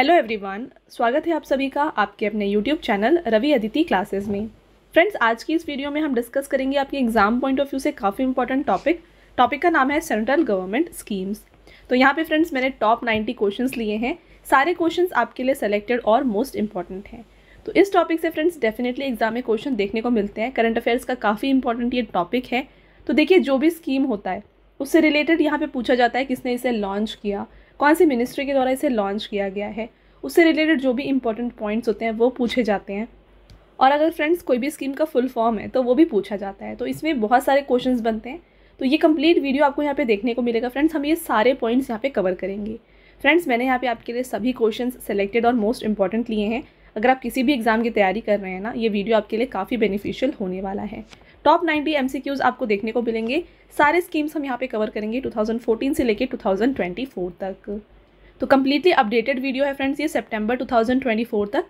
Hello everyone स्वागत है आप सभी का आपके अपने YouTube channel Ravi Aditi classes में फ्रेंड्स आज की इस वीडियो में हम डिस्कस करेंगे आपके एग्जाम पॉइंट ऑफ व्यू से काफ़ी इंपॉर्टेंट टॉपिक टॉपिक का नाम है सेंट्रल गवर्नमेंट स्कीम्स तो यहाँ पे फ्रेंड्स मैंने टॉप नाइन्टी क्वेश्चन लिए हैं सारे क्वेश्चन आपके लिए सेलेक्टेड और मोस्ट इंपॉर्टेंट हैं तो इस टॉपिक से फ्रेंड्स डेफिनेटली एग्जाम में क्वेश्चन देखने को मिलते हैं करंट अफेयर्स का काफ़ी इंपॉर्टेंट ये टॉपिक है तो देखिए जो भी स्कीम होता है उससे रिलेटेड यहाँ पे पूछा जाता है किसने इसे लॉन्च किया कौन सी मिनिस्ट्री के द्वारा इसे लॉन्च किया गया है उससे रिलेटेड जो भी इंपॉर्टेंट पॉइंट्स होते हैं वो पूछे जाते हैं और अगर फ्रेंड्स कोई भी स्कीम का फुल फॉर्म है तो वो भी पूछा जाता है तो इसमें बहुत सारे क्वेश्चन बनते हैं तो ये कंप्लीट वीडियो आपको यहाँ पे देखने को मिलेगा फ्रेंड्स हम ये सारे पॉइंट्स यहाँ पे कवर करेंगे फ्रेंड्स मैंने यहाँ पे आपके लिए सभी क्वेश्चन सेलेक्टेड और मोस्ट इंपॉर्टेंट लिए हैं अगर आप किसी भी एग्ज़ाम की तैयारी कर रहे हैं ना ये वीडियो आपके लिए काफ़ी बेनिफिशियल होने वाला है टॉप 90 एमसीक्यूज आपको देखने को मिलेंगे सारे स्कीम्स हम यहाँ पे कवर करेंगे 2014 से लेके 2024 तक तो कम्प्लीटली अपडेटेड वीडियो है फ्रेंड्स ये सेप्टेम्बर टू तक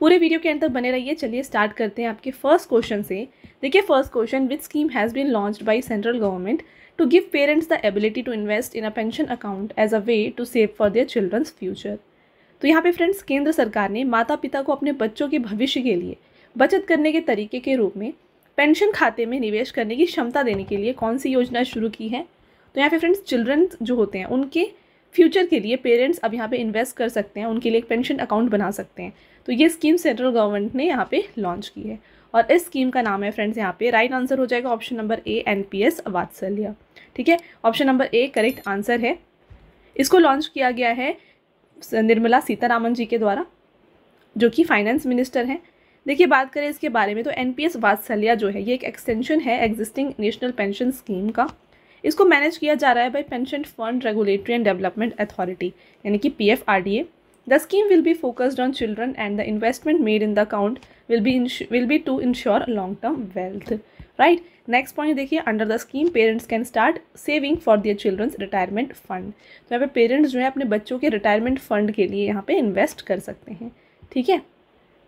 पूरे वीडियो के अंदर बने रहिए चलिए स्टार्ट करते हैं आपके फर्स्ट क्वेश्चन से देखिए first question which scheme has been launch by central government to give parents the ability to invest in a pension account as a way to save for their children's future तो यहाँ पे friends केंद्र सरकार ने माता पिता को अपने बच्चों के भविष्य के लिए बचत करने के तरीके के रूप में पेंशन खाते में निवेश करने की क्षमता देने के लिए कौन सी योजना शुरू की है तो यहाँ पे फ्रेंड्स चिल्ड्रन जो होते हैं उनके फ्यूचर के लिए पेरेंट्स अब यहाँ पे इन्वेस्ट कर सकते हैं उनके लिए एक पेंशन अकाउंट बना सकते हैं तो ये स्कीम सेंट्रल गवर्नमेंट ने यहाँ पे लॉन्च की है और इस स्कीम का नाम है फ्रेंड्स यहाँ पे राइट आंसर हो जाएगा option number A N P S ठीक है option number A correct answer है इसको लॉन्च किया गया है निर्मला सीतारामन जी के द्वारा जो कि फाइनेंस मिनिस्टर हैं देखिए बात करें इसके बारे में तो एन पी वात्सल्या जो है ये एक एक्सटेंशन है एग्जिस्टिंग नेशनल पेंशन स्कीम का इसको मैनेज किया जा रहा है by pension fund regulatory and development authority यानी कि P F R D A the scheme will be focused on children and the investment made in the account will be will be to ensure long term wealth right next point देखिए under the scheme parents can start saving for their children's retirement fund तो यहाँ पे parents जो है अपने बच्चों के retirement fund के लिए यहाँ पे इन्वेस्ट कर सकते हैं ठीक है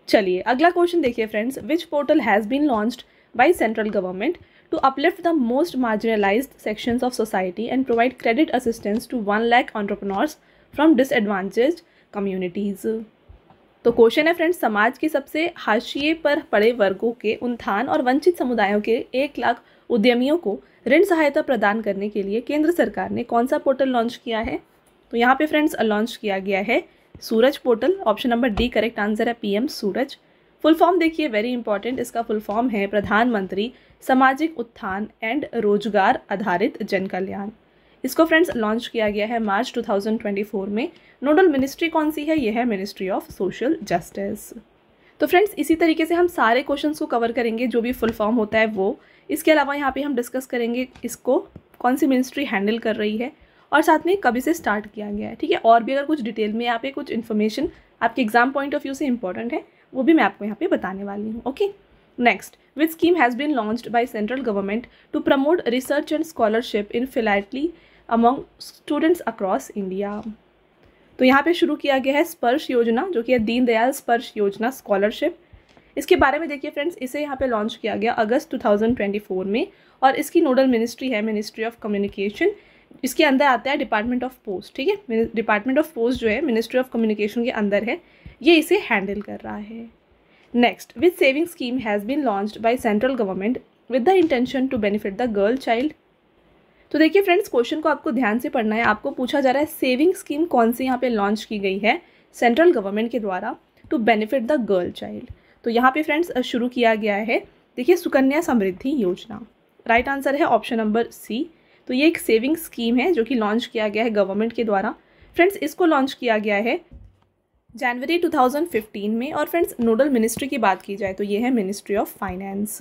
चलिए अगला क्वेश्चन देखिए friends which portal has been launched by central government to uplift the most marginalized sections of society and provide credit assistance to one lakh entrepreneurs from disadvantaged communities तो क्वेश्चन है फ्रेंड्स समाज के सबसे हाशिए पर पड़े वर्गों के उन्थान और वंचित समुदायों के एक लाख उद्यमियों को ऋण सहायता प्रदान करने के लिए केंद्र सरकार ने कौन सा पोर्टल लॉन्च किया है तो यहाँ पे फ्रेंड्स लॉन्च किया गया है Suraj portal option number D correct answer है पीएम सूरज फुल फॉर्म देखिए वेरी इंपॉर्टेंट इसका फुल फॉर्म है प्रधानमंत्री सामाजिक उत्थान एंड रोजगार आधारित जन कल्याण इसको फ्रेंड्स लॉन्च किया गया है मार्च 2024 में नोडल मिनिस्ट्री कौन सी है यह है मिनिस्ट्री ऑफ सोशल जस्टिस तो फ्रेंड्स इसी तरीके से हम सारे क्वेश्चंस को कवर करेंगे जो भी फुल फॉर्म होता है वो इसके अलावा यहाँ पे हम डिस्कस करेंगे इसको कौन सी मिनिस्ट्री हैंडल कर रही है और साथ में कभी से स्टार्ट किया गया है ठीक है और भी अगर कुछ डिटेल में यहाँ पे कुछ इन्फॉर्मेशन आपके एग्जाम पॉइंट ऑफ व्यू से इंपॉर्टेंट है वो भी मैं आपको यहाँ पे बताने वाली हूँ okay next which scheme has been launched by central government to promote research and scholarship in philately among students across India तो यहाँ पे शुरू किया गया है स्पर्श योजना जो कि है दीनदयाल स्पर्श योजना स्कॉलरशिप इसके बारे में देखिए फ्रेंड्स इसे यहाँ पे लॉन्च किया गया अगस्त 2024 में और इसकी नोडल मिनिस्ट्री है मिनिस्ट्री ऑफ कम्युनिकेशन इसके अंदर आता है डिपार्टमेंट ऑफ पोस्ट ठीक है डिपार्टमेंट ऑफ पोस्ट जो है मिनिस्ट्री ऑफ कम्युनिकेशन के अंदर है ये इसे हैंडल कर रहा है next with saving scheme has been launched by central government with the intention to benefit the girl child तो देखिए फ्रेंड्स क्वेश्चन को आपको ध्यान से पढ़ना है आपको पूछा जा रहा है सेविंग स्कीम कौन सी यहाँ पे लॉन्च की गई है सेंट्रल गवर्नमेंट के द्वारा to benefit the girl child तो यहाँ पे फ्रेंड्स शुरू किया गया है देखिए Sukanya Samriddhi Yojana right right answer है ऑप्शन नंबर सी तो ये एक सेविंग स्कीम है जो कि लॉन्च किया गया है गवर्नमेंट के द्वारा फ्रेंड्स इसको लॉन्च किया गया है जनवरी 2015 में और फ्रेंड्स नोडल मिनिस्ट्री की बात की जाए तो ये है ministry of finance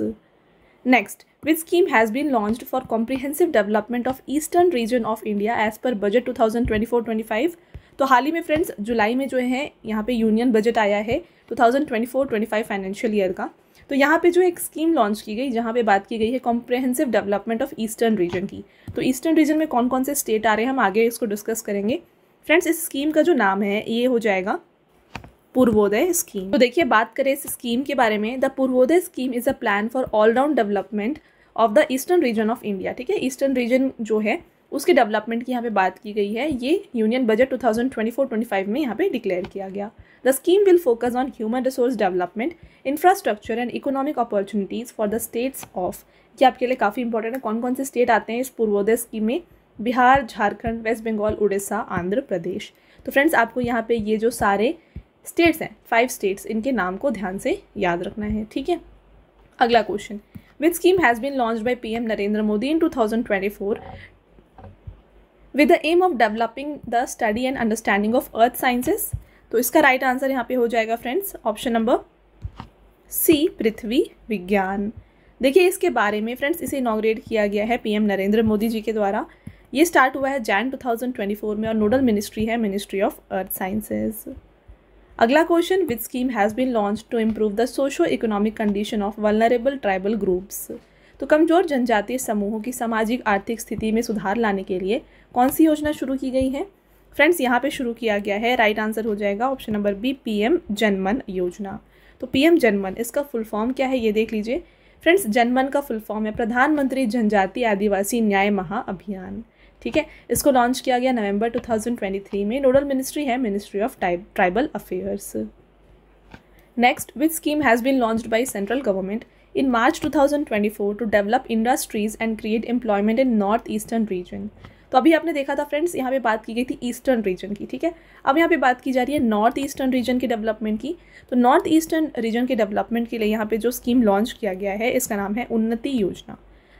next which scheme has been launched for comprehensive development of eastern region of India as per budget 2024-25 तो हाल ही में फ्रेंड्स जुलाई में जो है यहाँ पे यूनियन बजट आया है 2024-25 फाइनेंशियल ईयर का तो यहाँ पे जो एक स्कीम लॉन्च की गई जहाँ पे बात की गई है comprehensive development of eastern region की तो ईस्टर्न रीजन में कौन कौन से स्टेट आ रहे हैं हम आगे इसको डिस्कस करेंगे फ्रेंड्स इस स्कीम का जो नाम है ये हो जाएगा पूर्वोदय स्कीम तो देखिए बात करें इस स्कीम के बारे में the Purvodaya scheme is a plan for all round development of the eastern region of India ठीक है ईस्टर्न रीजन जो है उसके डेवलपमेंट की यहाँ पे बात की गई है ये यूनियन बजट 2024-25 में यहाँ पे डिक्लेयर किया गया the scheme will focus on human resource development infrastructure and economic opportunities for the states of ये आपके लिए काफ़ी इंपॉर्टेंट है कौन कौन से स्टेट आते हैं इस पूर्वोदय स्कीम में बिहार झारखंड वेस्ट बंगाल उड़ीसा आंध्र प्रदेश तो फ्रेंड्स आपको यहाँ पे ये जो सारे स्टेट्स हैं फाइव स्टेट्स इनके नाम को ध्यान से याद रखना है ठीक है अगला question scheme has been launch by P M Narendra Modi in two thousand twenty four with the aim of developing the study and understanding of earth sciences तो इसका राइट आंसर यहाँ पे हो जाएगा friends option number C Prithvi Vigyan देखिए इसके बारे में फ्रेंड्स इसे इनाग्रेट किया गया है पीएम नरेंद्र मोदी जी के द्वारा ये स्टार्ट हुआ है जैन 2024 में और नोडल मिनिस्ट्री है मिनिस्ट्री ऑफ अर्थ साइंसेज अगला question with scheme has been launch to improve the socio economic condition of vulnerable tribal groups तो कमज़ोर जनजातीय समूहों की सामाजिक आर्थिक स्थिति में सुधार लाने के लिए कौन सी योजना शुरू की गई है फ्रेंड्स यहाँ पे शुरू किया गया है राइट आंसर हो जाएगा ऑप्शन नंबर बी पीएम जनमन योजना तो पीएम जनमन इसका फुल फॉर्म क्या है ये देख लीजिए फ्रेंड्स जनमन का फुल फॉर्म है प्रधानमंत्री जनजाति आदिवासी न्याय महाअभियान ठीक है इसको लॉन्च किया गया नवंबर 2023 में नोडल मिनिस्ट्री है ministry of tribal affairs next with scheme has been launched by central government in March 2024 to develop industries and create employment in northeastern region. तो अभी आपने देखा था फ्रेंड्स यहाँ पे बात की गई थी ईस्टर्न रीजन की ठीक है अब यहाँ पे बात की जा रही है नॉर्थ ईस्टर्न रीजन के डेवलपमेंट की तो नॉर्थ ईस्टर्न रीजन के डेवलपमेंट के लिए यहाँ पे जो स्कीम लॉन्च किया गया है इसका नाम है Unnati Yojana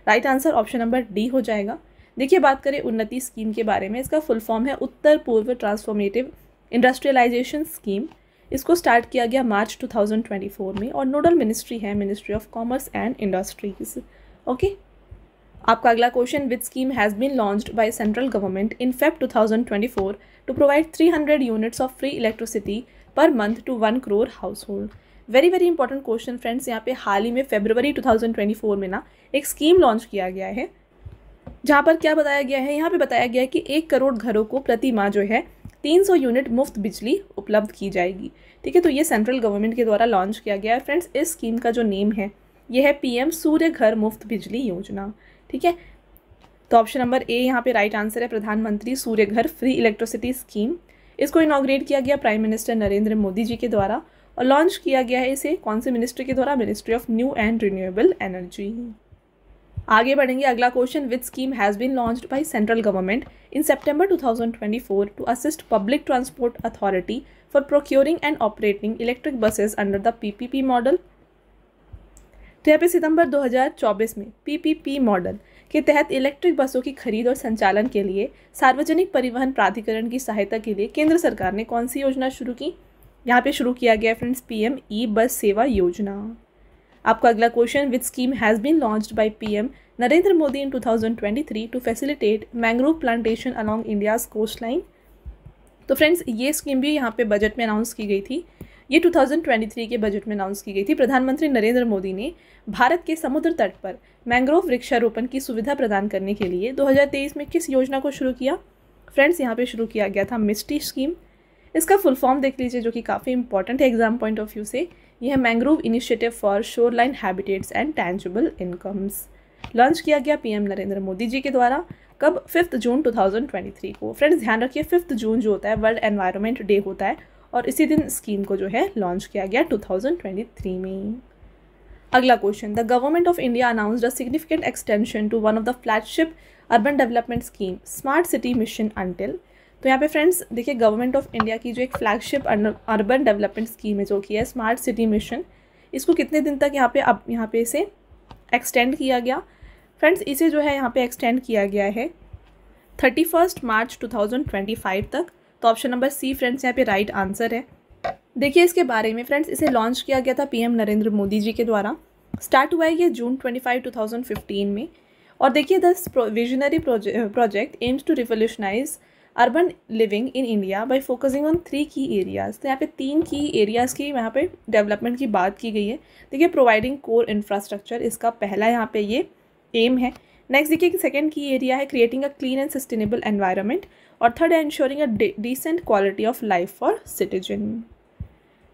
right answer option number D हो जाएगा देखिए बात करें उन्नति स्कीम के बारे में इसका फुल फॉर्म है Uttar Purva transformative industrialisation scheme इसको स्टार्ट किया गया मार्च 2024 में और नोडल मिनिस्ट्री है ministry of commerce and industries okay आपका अगला question with scheme has been launched by central government in Feb 2024 to provide 300 units of free electricity per month to one crore household very very important question friends यहाँ पे हाल ही में फेबरवरी 2024 में ना एक scheme launch किया गया है जहाँ पर क्या बताया गया है यहाँ पे बताया गया है कि एक करोड़ घरों को प्रति माह जो है 300 यूनिट मुफ्त बिजली उपलब्ध की जाएगी ठीक है तो ये सेंट्रल गवर्नमेंट के द्वारा लॉन्च किया गया है फ्रेंड्स इस स्कीम का जो नेम है यह है पीएम सूर्य घर मुफ्त बिजली योजना ठीक है तो ऑप्शन नंबर ए यहाँ पे राइट आंसर है प्रधानमंत्री Surya Ghar free electricity scheme इसको इनाग्रेट किया गया प्राइम मिनिस्टर नरेंद्र मोदी जी के द्वारा और लॉन्च किया गया है इसे कौन से मिनिस्ट्री के द्वारा ministry of new and renewable energy आगे बढ़ेंगे अगला question with scheme has been launched by central government in सितंबर 2024 to assist public transport authority for procuring and operating electric buses under the PPP model तो यहाँ पे सितंबर 2024 में PPP model के तहत इलेक्ट्रिक बसों की खरीद और संचालन के लिए सार्वजनिक परिवहन प्राधिकरण की सहायता के लिए केंद्र सरकार ने कौन सी योजना शुरू की यहाँ पे शुरू किया गया फ्रेंड्स पीएम ई e बस सेवा योजना आपका अगला question with scheme has been launched P M Narendra Modi in 2023 to facilitate mangrove plantation along India's coast line तो फ्रेंड्स ये स्कीम भी यहाँ पे बजट में अनाउंस की गई थी ये 2023 के बजट में अनाउंस की गई थी प्रधानमंत्री नरेंद्र मोदी ने भारत के समुद्र तट पर मैंग्रोव वृक्षारोपण की सुविधा प्रदान करने के लिए 2023 में किस योजना को शुरू किया फ्रेंड्स यहाँ पे शुरू किया गया था मिस्टी स्कीम इसका फुल फॉर्म देख लीजिए जो कि काफ़ी इंपॉर्टेंट है एग्जाम पॉइंट ऑफ व्यू से यह mangrove initiative for shore line habitats and tangible incomes launch किया गया पीएम नरेंद्र मोदी जी के द्वारा कब फिफ्थ जून 2023 को फ्रेंड्स ध्यान रखिए फिफ्थ जून जो होता है वर्ल्ड एनवायरनमेंट डे होता है और इसी दिन स्कीम को जो है लॉन्च किया गया 2023 में अगला question the government of India announced a significant extension to one of the flagship urban development scheme smart city mission until तो यहाँ पे फ्रेंड्स देखिए गवर्नमेंट ऑफ इंडिया की जो एक फ्लैगशिप अर्बन डेवलपमेंट स्कीम है जो कि है स्मार्ट सिटी मिशन इसको कितने दिन तक यहाँ पे अब यहाँ पे इसे एक्सटेंड किया गया फ्रेंड्स इसे जो है यहाँ पे एक्सटेंड किया गया है thirty first March two thousand twenty five तक तो ऑप्शन नंबर सी फ्रेंड्स यहाँ पे राइट आंसर है देखिए इसके बारे में फ्रेंड्स इसे लॉन्च किया गया था पी नरेंद्र मोदी जी के द्वारा स्टार्ट हुआ है ये June twenty five two thousand fifteen में और देखिए this visionary project aims to revolutionise urban living in India by focusing on three key areas तो यहाँ पे तीन की एरियाज़ की यहाँ पे डेवलपमेंट की बात की गई है देखिए प्रोवाइडिंग कोर इंफ्रास्ट्रक्चर इसका पहला यहाँ पे ये एम है नेक्स्ट देखिए कि सेकेंड की एरिया है creating a clean and sustainable environment और थर्ड है ensuring a decent quality of life for citizen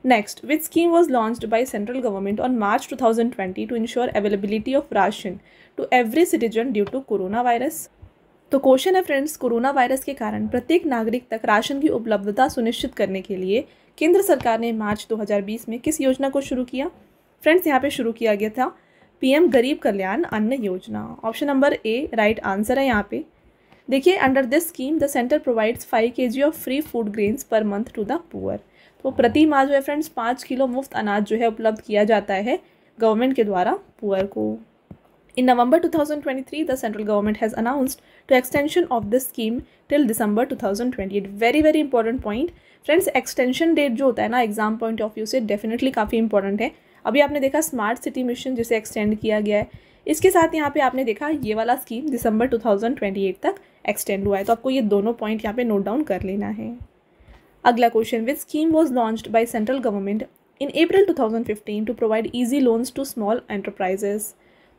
next scheme was launch by central government on March two thousand twenty to ensure availability of ration to every citizen due to corona virus तो question है friends corona virus के कारण प्रत्येक नागरिक तक ration की उपलब्धता सुनिश्चित करने के लिए केंद्र सरकार ने मार्च 2020 में किस योजना को शुरू किया फ्रेंड्स यहाँ पे शुरू किया गया था पीएम गरीब Kalyan Anna Yojana option number A right answer है यहाँ पे देखिए under this scheme the centre provides five K G of free food grains per month to the poor तो प्रति माह जो है फ्रेंड्स पाँच किलो मुफ्त अनाज जो है उपलब्ध किया जाता है गवर्नमेंट के द्वारा पुअर को In November 2023, the central government has announced to extension of this scheme till December 2028. Very very important point. Friends extension date जो होता है ना एग्जाम पॉइंट ऑफ व्यू से डेफिनेटली काफ़ी इंपॉर्टेंट है अभी आपने देखा स्मार्ट सिटी मिशन जिसे एक्सटेंड किया गया है इसके साथ यहाँ पे आपने देखा ये वाला स्कीम दिसंबर 2028 तक एक्सटेंड हुआ है तो आपको ये दोनों पॉइंट यहाँ पे नोट डाउन कर लेना है अगला question with scheme was launched by central government in April 2015 to provide easy loans to small enterprises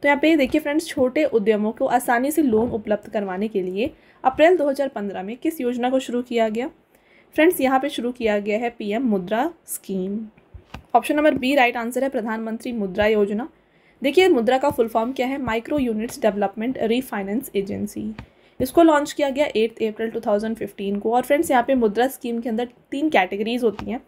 तो यहाँ पे देखिए फ्रेंड्स छोटे उद्यमों को आसानी से लोन उपलब्ध करवाने के लिए अप्रैल 2015 में किस योजना को शुरू किया गया फ्रेंड्स यहाँ पे शुरू किया गया है PM Mudra scheme option number B right answer है प्रधानमंत्री मुद्रा योजना देखिए मुद्रा का फुल फॉर्म क्या है micro units development refinance agency इसको लॉन्च किया गया एट्थ अप्रैल टू को और फ्रेंड्स यहाँ पर मुद्रा स्कीम के अंदर तीन कैटेगरीज होती हैं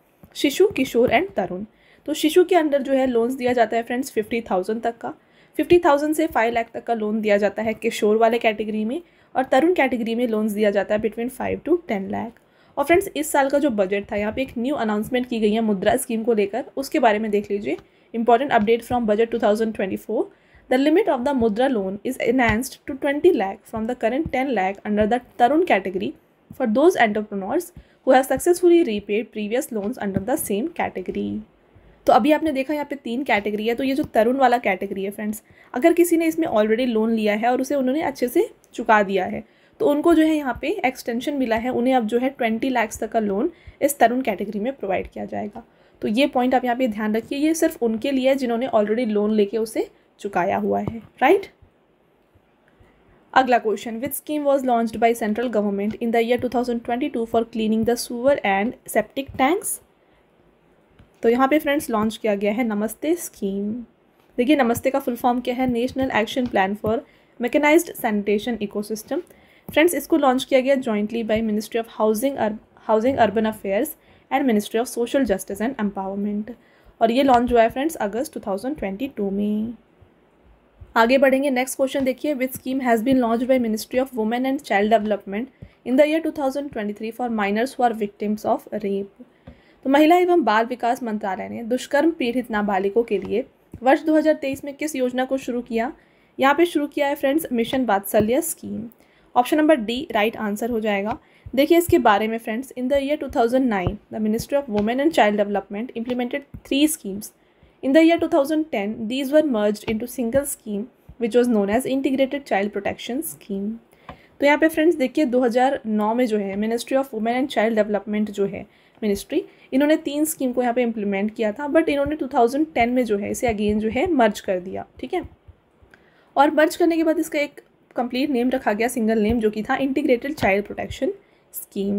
शिशु किशोर एंड तरुण तो शिशु के अंडर जो है लोन्स दिया जाता है फ्रेंड्स फिफ्टी थाउजेंड तक का फिफ्टी थाउजेंड से फाइव लाख तक का लोन दिया जाता है किशोर वाले कैटेगरी में और तरुण कैटेगरी में लोन्स दिया जाता है between five to ten lakh और फ्रेंड्स इस साल का जो बजट था यहाँ पे एक न्यू अनाउंसमेंट की गई है मुद्रा स्कीम को लेकर उसके बारे में देख लीजिए important update from budget to the limit of the Mudra loan is enhanced to twenty lakh from the current ten lakh under the Tarun category for those entrepreneurs who have successfully repaid previous loans under the same category तो अभी आपने देखा यहाँ पे तीन category है तो ये जो तरुण वाला कैटेगरी है फ्रेंड्स अगर किसी ने इसमें ऑलरेडी लोन लिया है और उसे उन्होंने अच्छे से चुका दिया है तो उनको जो है यहाँ पे एक्सटेंशन मिला है उन्हें अब जो है ट्वेंटी लैक्स तक का लोन इस तरुण कैटेगरी में प्रोवाइड किया जाएगा तो ये पॉइंट आप यहाँ पे ध्यान रखिए ये सिर्फ उनके लिए है जिन्होंने ऑलरेडी लोन लेके उसे चुकाया हुआ है राइट अगला question with scheme was launch by central government in the year two thousand twenty two for cleaning the sewer and septic tanks तो यहाँ पे फ्रेंड्स लॉन्च किया गया है नमस्ते स्कीम देखिए नमस्ते का फुल फॉर्म क्या है national action plan for mechanised sanitation ecosystem friends इसको लॉन्च किया गया jointly by ministry of housing housing urban affairs and ministry of social justice and empowerment और ये लॉन्च हुआ है फ्रेंड्स अगस्त 2022 में आगे बढ़ेंगे नेक्स्ट क्वेश्चन देखिए which scheme has been launch by ministry of women and child development in the year 2023 for minors who are victims of rape तो महिला एवं बाल विकास मंत्रालय ने दुष्कर्म पीड़ित नाबालिगों के लिए वर्ष 2023 में किस योजना को शुरू किया यहाँ पे शुरू किया है friends mission Vatsalya scheme option number D right answer हो जाएगा देखिए इसके बारे में friends in the year 2009 the ministry of women and child development implemented three schemes in the year 2010 these were merge in single scheme which was known as integrated child protection scheme तो यहाँ पे friends देखिए 2009 में जो है ministry of women and child development जो है ministry इन्होंने तीन स्कीम को यहाँ पे इम्प्लीमेंट किया था बट इन्होंने 2010 में जो है इसे अगेन जो है मर्ज कर दिया ठीक है और मर्ज करने के बाद इसका एक कंप्लीट नेम रखा गया सिंगल नेम जो कि था integrated child protection scheme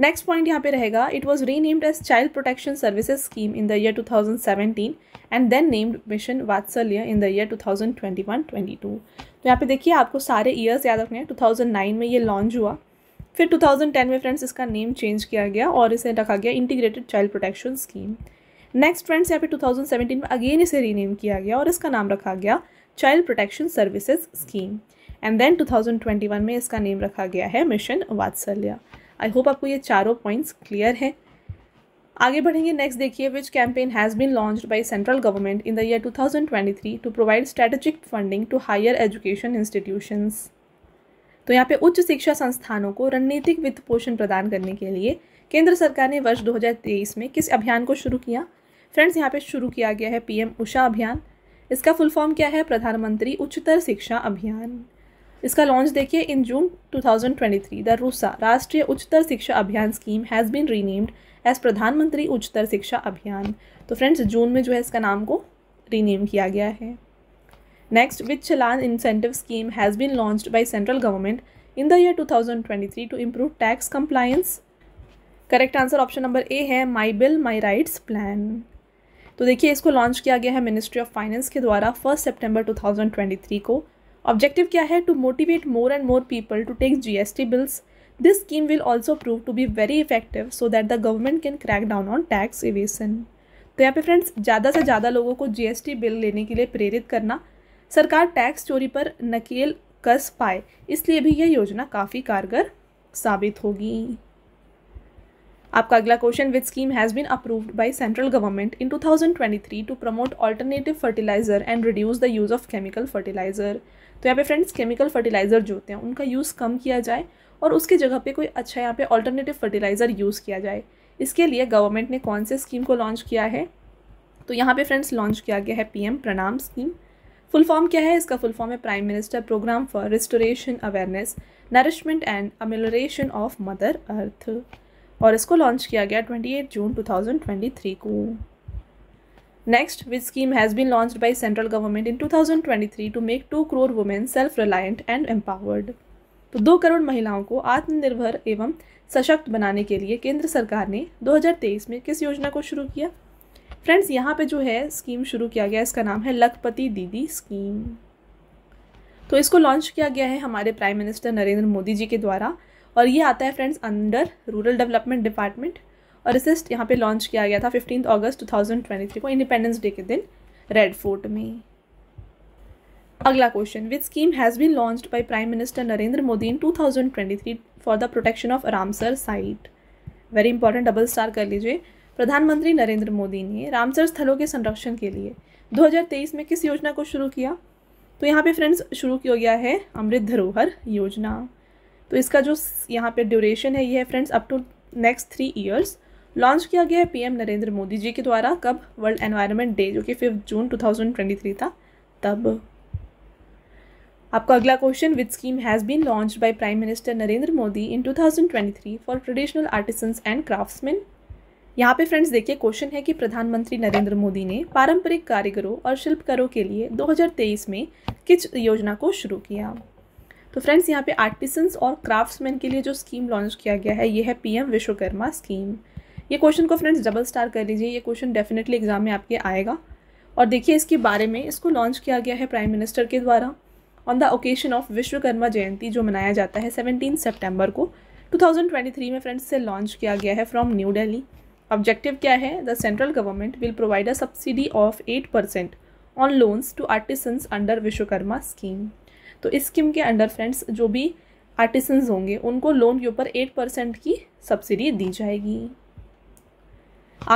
next point यहाँ पे रहेगा it was renamed as child protection services scheme in the year 2017 and then named mission Vatsalya in the year 2021 to तो यहाँ पे देखिए आपको सारे ईयर्स याद रखने हैं 2009 में ये लॉन्च हुआ फिर 2010 में फ्रेंड्स इसका नेम चेंज किया गया और इसे रखा गया integrated child protection scheme next friends यहाँ पे 2017 में अगेन इसे रीनेम किया गया और इसका नाम रखा गया child protection services scheme and then 2021 में इसका नेम रखा गया है मिशन वात्सल्य आई होप आपको ये चारों पॉइंट्स क्लियर हैं आगे बढ़ेंगे नेक्स्ट देखिए which campaign has been launch by central government in the year three to provide strategic funding to higher education institutions तो यहाँ पे उच्च शिक्षा संस्थानों को रणनीतिक वित्त पोषण प्रदान करने के लिए केंद्र सरकार ने वर्ष 2023 में किस अभियान को शुरू किया फ्रेंड्स यहाँ पे शुरू किया गया है पीएम उषा अभियान इसका फुल फॉर्म क्या है प्रधानमंत्री उच्चतर शिक्षा अभियान इसका लॉन्च देखिए इन जून 2023 द रूसा राष्ट्रीय Uchchatar Shiksha Abhiyan scheme has been renamed as Pradhan Mantri Uchchatar Shiksha अभियान तो फ्रेंड्स जून में जो है इसका नाम को रीनेम किया गया है Next, which Chalan incentive scheme has been launched by central government in the year 2023 to improve tax compliance? Correct answer option number A है my bill my rights plan तो देखिए इसको लॉन्च किया गया है मिनिस्ट्री ऑफ फाइनेंस के द्वारा first September two thousand twenty three को ऑब्जेक्टिव क्या है to motivate more and more people to take G S T bills this scheme will also prove to be very effective so that the government can crack down on tax evasion तो यहाँ पे friends ज़्यादा से ज़्यादा लोगों को जी S T bill लेने के लिए प्रेरित करना सरकार टैक्स चोरी पर नकेल कस पाए इसलिए भी यह योजना काफ़ी कारगर साबित होगी आपका अगला question with scheme has been approved by central government in 2023 to promote alternative fertiliser and reduce the use of chemical fertiliser तो यहाँ पे फ्रेंड्स केमिकल फर्टिलाइजर जो होते हैं उनका यूज़ कम किया जाए और उसके जगह पे कोई अच्छा यहाँ पे अल्टरनेटिव फर्टिलाइज़र यूज़ किया जाए इसके लिए गवर्नमेंट ने कौन से स्कीम को लॉन्च किया है तो यहाँ पे फ्रेंड्स लॉन्च किया गया है पीएम प्रणाम स्कीम फुल फॉर्म क्या है इसका फुल फॉर्म है prime minister programme for restoration awareness nourishment and amelioration of mother earth और इसको लॉन्च किया गया 28 जून 2023 को next which scheme has been launch by central government in 2023 to make two crore women self reliant and empowered तो दो करोड़ महिलाओं को आत्मनिर्भर एवं सशक्त बनाने के लिए केंद्र सरकार ने 2023 में किस योजना को शुरू किया फ्रेंड्स यहाँ पे जो है स्कीम शुरू किया गया इसका नाम है लखपति दीदी स्कीम तो इसको लॉन्च किया गया है हमारे प्राइम मिनिस्टर नरेंद्र मोदी जी के द्वारा और ये आता है friends under rural development department और इसे यहाँ पे लॉन्च किया गया था फिफ्टीन अगस्त 2023 को इंडिपेंडेंस डे के दिन रेड फोर्ट में अगला question with scheme has been launch by prime minister Narendra Modi in two for the protection of Ramsar site very important double star कर लीजिए प्रधानमंत्री नरेंद्र मोदी ने रामसर स्थलों के संरक्षण के लिए 2023 में किस योजना को शुरू किया तो यहाँ पे फ्रेंड्स शुरू किया गया है अमृत धरोहर योजना तो इसका जो यहाँ पे ड्यूरेशन है ये है friends up to next three years launch किया गया है पीएम नरेंद्र मोदी जी के द्वारा कब वर्ल्ड एनवायरमेंट डे जो कि फिफ्थ जून 2023 था तब आपका अगला question with scheme has been launch by prime minister Narendra Modi in 2023 for traditional artisans and craftsman यहाँ पे फ्रेंड्स देखिए क्वेश्चन है कि प्रधानमंत्री नरेंद्र मोदी ने पारंपरिक कारीगरों और शिल्पकारों के लिए 2023 में किस योजना को शुरू किया तो फ्रेंड्स यहाँ पे आर्टिसंस और क्राफ्ट्समैन के लिए जो स्कीम लॉन्च किया गया है ये है पीएम विश्वकर्मा स्कीम ये क्वेश्चन को फ्रेंड्स डबल स्टार कर लीजिए ये क्वेश्चन डेफिनेटली एग्जाम में आपके आएगा और देखिए इसके बारे में इसको लॉन्च किया गया है प्राइम मिनिस्टर के द्वारा on the occasion of Vishwakarma Jayanti जो मनाया जाता है सेवनटीन सेप्टेम्बर को 2023 में फ्रेंड्स से लॉन्च किया गया है फ्रॉम न्यू दिल्ली ऑब्जेक्टिव क्या है the central government will provide a subsidy of eight percent on loans to artisans under Vishwakarma scheme तो इस स्कीम के अंडर फ्रेंड्स जो भी आर्टिसंस होंगे उनको लोन के ऊपर एट परसेंट की सब्सिडी दी जाएगी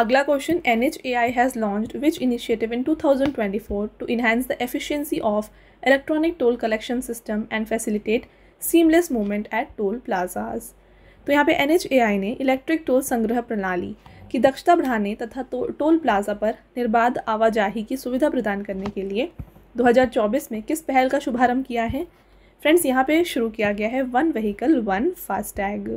अगला question N H A I has launch which initiative in two thousand twenty four to enhance the efficiency of electronic toll collection system and facilitate seamless movement at toll plazas तो यहाँ पे N H A आई ने electric toll संग्रह प्रणाली की दक्षता बढ़ाने तथा तो, टोल प्लाजा पर निर्बाध आवाजाही की सुविधा प्रदान करने के लिए 2024 में किस पहल का शुभारंभ किया है फ्रेंड्स यहाँ पे शुरू किया गया है वन व्हीकल वन फास्टैग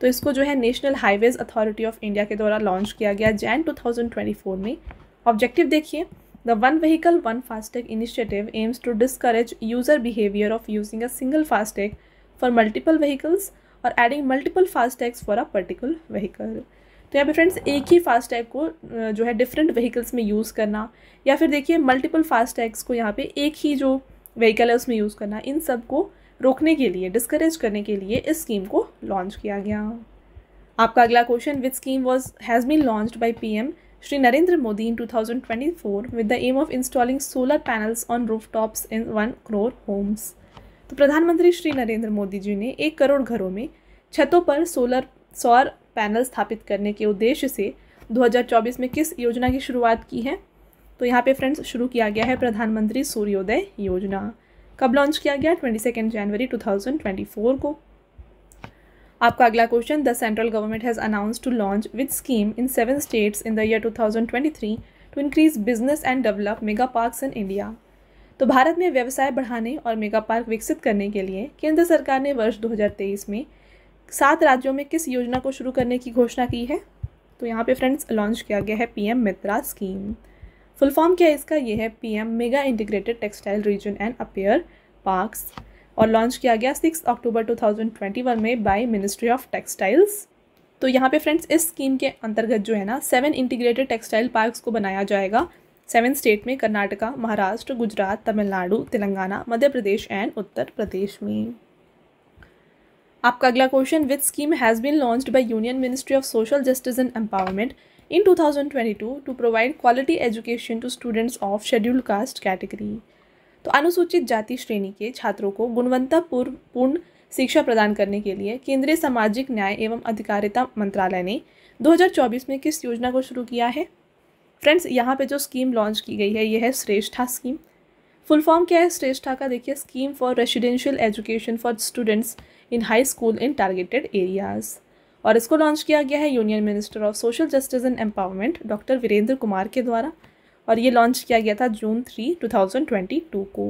तो इसको जो है national highways authority of India के द्वारा लॉन्च किया गया जैन टू में ऑब्जेक्टिव देखिए the one vehicle one FASTag initiative aims to discourage user behaviour of using a single FASTag for multiple vehicles और adding multiple FASTags for a particular vehicle तो यहाँ पे फ्रेंड्स एक ही फास्ट टैग को जो है डिफरेंट व्हीकल्स में use करना या फिर देखिए मल्टीपल फास्ट टैग्स को यहाँ पे एक ही जो व्हीकल है उसमें यूज़ करना इन सब को रोकने के लिए डिस्करेज करने के लिए इस स्कीम को लॉन्च किया गया आपका अगला question with scheme was has been launch by P M Shri Narendra Modi in with the aim of installing solar panels on roof tops in one crore homes तो प्रधानमंत्री श्री नरेंद्र मोदी जी ने एक करोड़ घरों में छतों पर सोलर सौर पैनल स्थापित करने के उद्देश्य से 2024 में किस योजना की शुरुआत की है तो यहाँ पे फ्रेंड्स शुरू किया गया है प्रधानमंत्री सूर्योदय योजना कब लॉन्च किया गया ट्वेंटी जनवरी टू को आपका अगला question the central government has announce to launch with scheme in seven states in the year two thousand twenty three to increase business and develop mega parks in India तो भारत में व्यवसाय बढ़ाने और mega park विकसित करने के लिए केंद्र सरकार ने वर्ष 2023 में सात राज्यों में किस योजना को शुरू करने की घोषणा की है तो यहाँ पे फ्रेंड्स लॉन्च किया गया है PM Mitra scheme full form क्या है इसका ये है PM mega integrated textile region and apparel parks और लॉन्च किया गया सिक्स अक्टूबर 2021 में बाय मिनिस्ट्री ऑफ टेक्सटाइल्स तो यहाँ पे फ्रेंड्स इस स्कीम के अंतर्गत जो है ना सेवन इंटीग्रेटेड टेक्सटाइल पार्कस को बनाया जाएगा सेवन स्टेट में कर्नाटका महाराष्ट्र गुजरात तमिलनाडु तेलंगाना मध्य प्रदेश एंड उत्तर प्रदेश में आपका अगला question with scheme has been launched by union ministry of social justice and empowerment twenty 2022 to provide quality education to students of schedule caste category तो अनुसूचित जाति श्रेणी के छात्रों को गुणवत्तापूर्ण पूर्ण शिक्षा प्रदान करने के लिए केंद्रीय सामाजिक न्याय एवं अधिकारिता मंत्रालय ने 2024 में किस योजना को शुरू किया है फ्रेंड्स यहाँ पे जो स्कीम लॉन्च की गई है यह है श्रेष्ठा स्कीम फुल फॉर्म क्या है श्रेष्ठा का देखिए scheme for residential education for students in high school in targeted areas और इसको लॉन्च किया गया है union minister of social justice and empowerment doctor Virendra Kumar के द्वारा और ये लॉन्च किया गया था June three two thousand twenty two को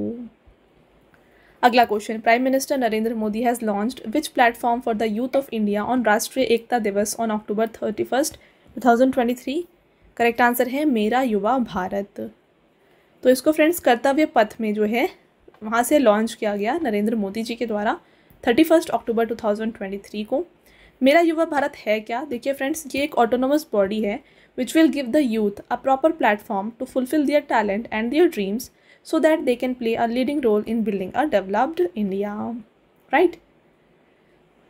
अगला question prime minister Narendra Modi has launch which platform for the youth of India on Rashtriya Ekta Diwas on October thirty first to thousand twenty three correct answer है मेरा युवा भारत तो इसको फ्रेंड्स कर्तव्य पथ में जो है वहाँ से लॉन्च किया गया नरेंद्र मोदी जी के द्वारा thirty first October two thousand twenty three को मेरा युवा भारत है क्या देखिए फ्रेंड्स ये एक ऑटोनोमस बॉडी है which will give the youth a proper platform to fulfil their talent and their dreams so that they can play a leading role in building a developed India right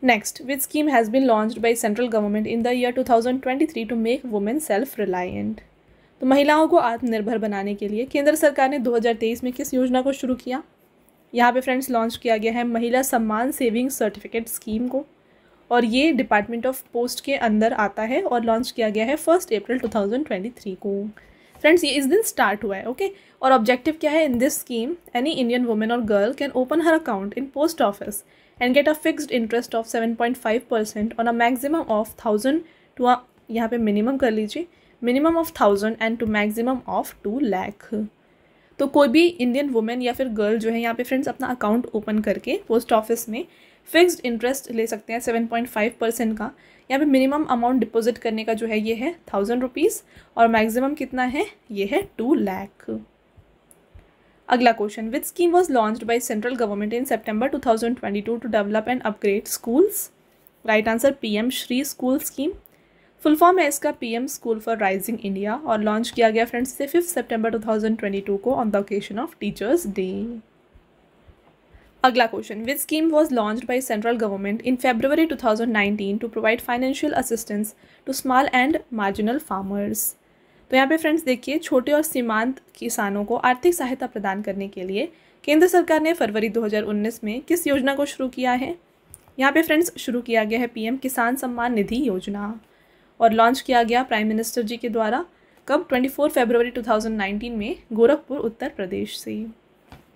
next which scheme has been launch by central government in the year two thousand twenty three to make women self reliant तो महिलाओं को आत्मनिर्भर बनाने के लिए केंद्र सरकार ने दो हजार तेईस में किस योजना को शुरू किया यहाँ पे फ्रेंड्स लॉन्च किया गया है महिला सम्मान सेविंग सर्टिफिकेट स्कीम को और ये डिपार्टमेंट ऑफ पोस्ट के अंदर आता है और लॉन्च किया गया है फर्स्ट अप्रैल 2023 को फ्रेंड्स ये इस दिन स्टार्ट हुआ है ओके और ऑब्जेक्टिव क्या है in this scheme any Indian women और girl can open her account in post office and get a fixed interest of seven point five percent और a maximum of thousand to यहाँ पे minimum कर लीजिए minimum of thousand and to maximum of two lakh तो कोई भी Indian women या फिर गर्ल जो है यहाँ पे फ्रेंड्स अपना अकाउंट ओपन करके पोस्ट ऑफिस में फिक्स्ड इंटरेस्ट ले सकते हैं सेवन पॉइंट फाइव परसेंट का यहाँ पे मिनिमम अमाउंट डिपॉजिट करने का जो है ये है थाउजेंड रुपीज़ और मैक्सिमम कितना है ये है टू लैख अगला question with scheme was launch by central government in September two thousand twenty two to develop and upgrade schools right answer P M Shri school scheme full form है इसका PM school for rising India और launch किया गया friends से fifth सितंबर two को on the occasion of teachers day अगला question which scheme was launch by central government in February two thousand nineteen to provide financial assistance to small and marginal farmers तो यहाँ पे friends देखिए छोटे और सीमांत किसानों को आर्थिक सहायता प्रदान करने के लिए केंद्र सरकार ने फरवरी 2019 में किस योजना को शुरू किया है यहाँ पे फ्रेंड्स शुरू किया गया है पीएम किसान सम्मान निधि योजना और लॉन्च किया गया प्राइम मिनिस्टर जी के द्वारा कब 24 फरवरी 2019 में गोरखपुर उत्तर प्रदेश से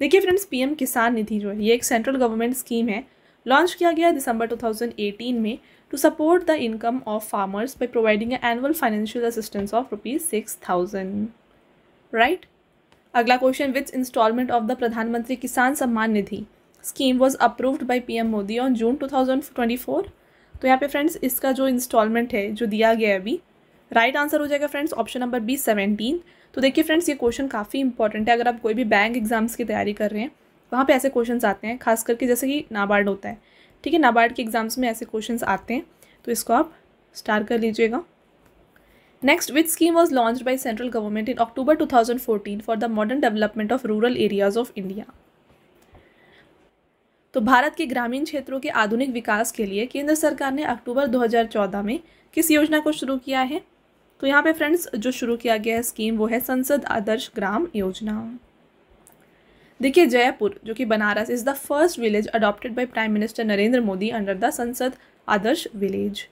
देखिए फ्रेंड्स पीएम किसान निधि जो है ये एक सेंट्रल गवर्नमेंट स्कीम है लॉन्च किया गया दिसंबर 2018 में to support the income of farmers by providing annual financial assistance of rupees six thousand right अगला question which instalment of the Pradhanmantri Kisan Samman Nidhi scheme was approved by P M Modi on June two thousand twenty four तो यहाँ पे friends इसका जो instalment है जो दिया गया है अभी राइट right आंसर हो जाएगा friends option number B seventeen तो देखिए फ्रेंड्स ये क्वेश्चन काफ़ी इंपॉर्टेंट है अगर आप कोई भी बैंक एग्जाम्स की तैयारी कर रहे हैं वहाँ पे ऐसे क्वेश्चन आते हैं खास करके जैसे कि नाबार्ड होता है ठीक है नाबार्ड के एग्ज़ाम्स में ऐसे क्वेश्चन आते हैं तो इसको आप स्टार कर लीजिएगा next which scheme was launch by central government in October 2014 for the modern development of rural areas of India तो भारत के ग्रामीण क्षेत्रों के आधुनिक विकास के लिए केंद्र सरकार ने अक्टूबर 2014 में किस योजना को शुरू किया है तो यहाँ पे फ्रेंड्स जो शुरू किया गया है स्कीम वो है संसद आदर्श ग्राम योजना देखिए जयपुर जो कि Banaras is the first village adopted by prime minister Narendra Modi under the Sansad Adarsh village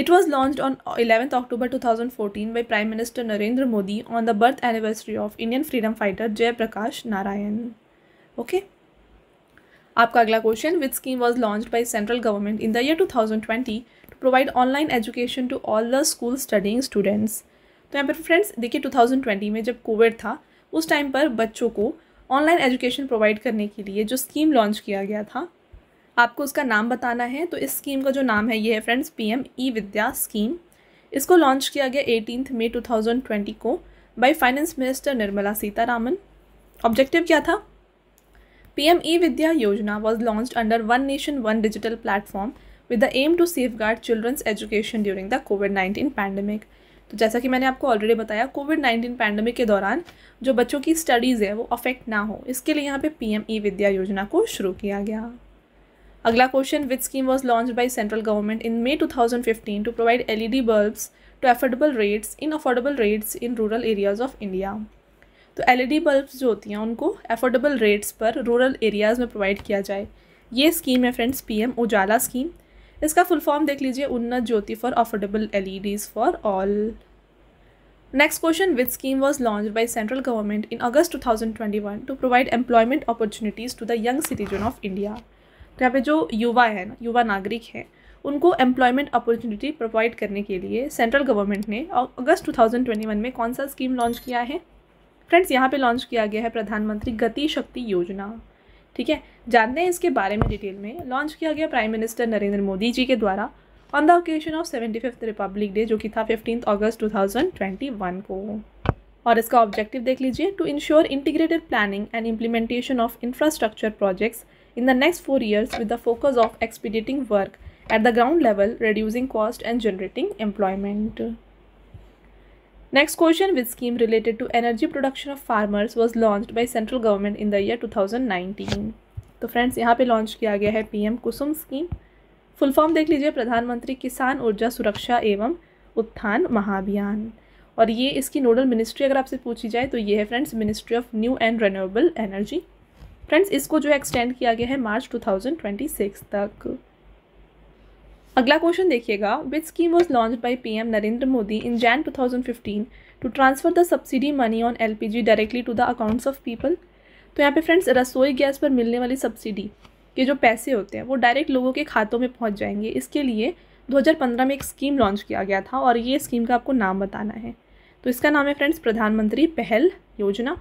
It was launched on 11th October 2014 by prime minister Narendra Modi on the birth anniversary of Indian freedom fighter Jayaprakash Narayan okay Okay. आपका अगला question which scheme was launch by central government in the year two thousand twenty to provide online education to all the school studying students तो यहाँ पर friends देखिए to thousand twenty में जब Covid था उस टाइम पर बच्चों को ऑनलाइन एजुकेशन प्रोवाइड करने के लिए जो स्कीम लॉन्च किया गया था आपको उसका नाम बताना है तो इस स्कीम का जो नाम है ये है friends P M E Vidya scheme इसको लॉन्च किया गया एटीन मई ट्वेंटी को by finance minister Nirmala Sitharaman objective क्या था PM e-Vidya Yojana was launched under One Nation One Digital platform with the aim to safeguard children's education during the COVID-19 pandemic. तो जैसा कि मैंने आपको ऑलरेडी बताया कोविड नाइन्टीन पैंडमिक के दौरान जो बच्चों की स्टडीज़ है वो अफेक्ट ना हो इसके लिए यहाँ पे एम ई विद्या योजना को शुरू किया गया अगला question with scheme was launch by central government in May 2015 to provide D bulbs to affordable rates in affordable rates in rural areas of India तो एलईडी बल्ब्स e जो होती हैं उनको एफोर्डेबल रेट्स पर रूरल एरियाज़ में provide किया जाए ये स्कीम है फ्रेंड्स पीएम उजाला स्कीम इसका फुल फॉर्म देख लीजिए Unnat Jyoti for affordable LEDs for all next question with scheme was launch by central government in August 2021 to provide employment opportunities to the young citizen of India तो यहाँ पे जो युवा है ना युवा नागरिक हैं उनको एम्प्लॉयमेंट अपॉर्चुनिटी प्रोवाइड करने के लिए सेंट्रल गवर्नमेंट ने अगस्त 2021 में कौन सा स्कीम लॉन्च किया है फ्रेंड्स यहाँ पे लॉन्च किया गया है प्रधानमंत्री गति शक्ति योजना ठीक है जानते हैं इसके बारे में डिटेल में लॉन्च किया गया प्राइम मिनिस्टर नरेंद्र मोदी जी के द्वारा on the occasion of seventy fifth republic day जो कि था fifteenth August two thousand twenty one को और इसका ऑब्जेक्टिव देख लीजिए to ensure integrated planning and implementation of infrastructure projects in the next four years with the focus of expediting work at the ground level reducing cost and generating employment Next question, which scheme related to energy production of farmers was launched by central government in the year 2019? तो friends यहाँ पे launch किया गया है PM Kusum scheme full form देख लीजिए प्रधानमंत्री किसान ऊर्जा सुरक्षा एवं उत्थान महाभियान और ये इसकी नोडल मिनिस्ट्री अगर आपसे पूछी जाए तो ये है friends ministry of new and renewable energy friends इसको जो है एक्सटेंड किया गया है मार्च 2026 तक अगला क्वेश्चन देखिएगा which scheme was launch by P M Narendra Modi in Jan two thousand fifteen to transfer the subsidy money on L P G directly to the accounts of people तो यहाँ पे फ्रेंड्स रसोई गैस पर मिलने वाली सब्सिडी के जो पैसे होते हैं वो डायरेक्ट लोगों के खातों में पहुँच जाएंगे इसके लिए 2015 में एक स्कीम लॉन्च किया गया था और ये स्कीम का आपको नाम बताना है तो इसका नाम है फ्रेंड्स प्रधानमंत्री पहल योजना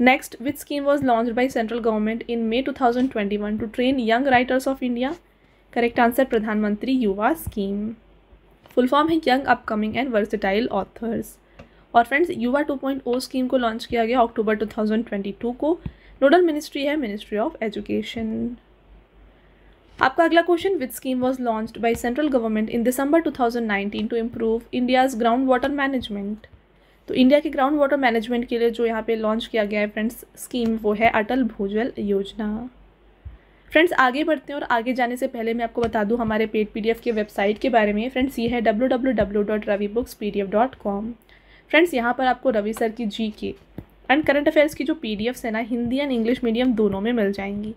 next which scheme was launch by central government in May two thousand twenty one to train young writers of India correct answer प्रधानमंत्री युवा स्कीम फुल फॉर्म है young upcoming and versatile authors और friends Yuva 2.0 scheme को launch किया गया अक्टूबर 2022 को nodal ministry है ministry of education आपका अगला question with scheme was launch by central government in दिसंबर 2019 to improve India's ground water management तो इंडिया के ग्राउंड वाटर मैनेजमेंट के लिए जो यहाँ पे लॉन्च किया गया है फ्रेंड्स स्कीम वो है अटल भूजल योजना फ्रेंड्स आगे बढ़ते हैं और आगे जाने से पहले मैं आपको बता दूँ हमारे पेड पी के वेबसाइट के बारे में फ्रेंड्स ये है W W W dot Ravi books P D F com friends यहाँ पर आपको रवि सर की G K and current affairs की जो पी डी एफ्स है ना हिंदी एंड इंग्लिश मीडियम दोनों में मिल जाएंगी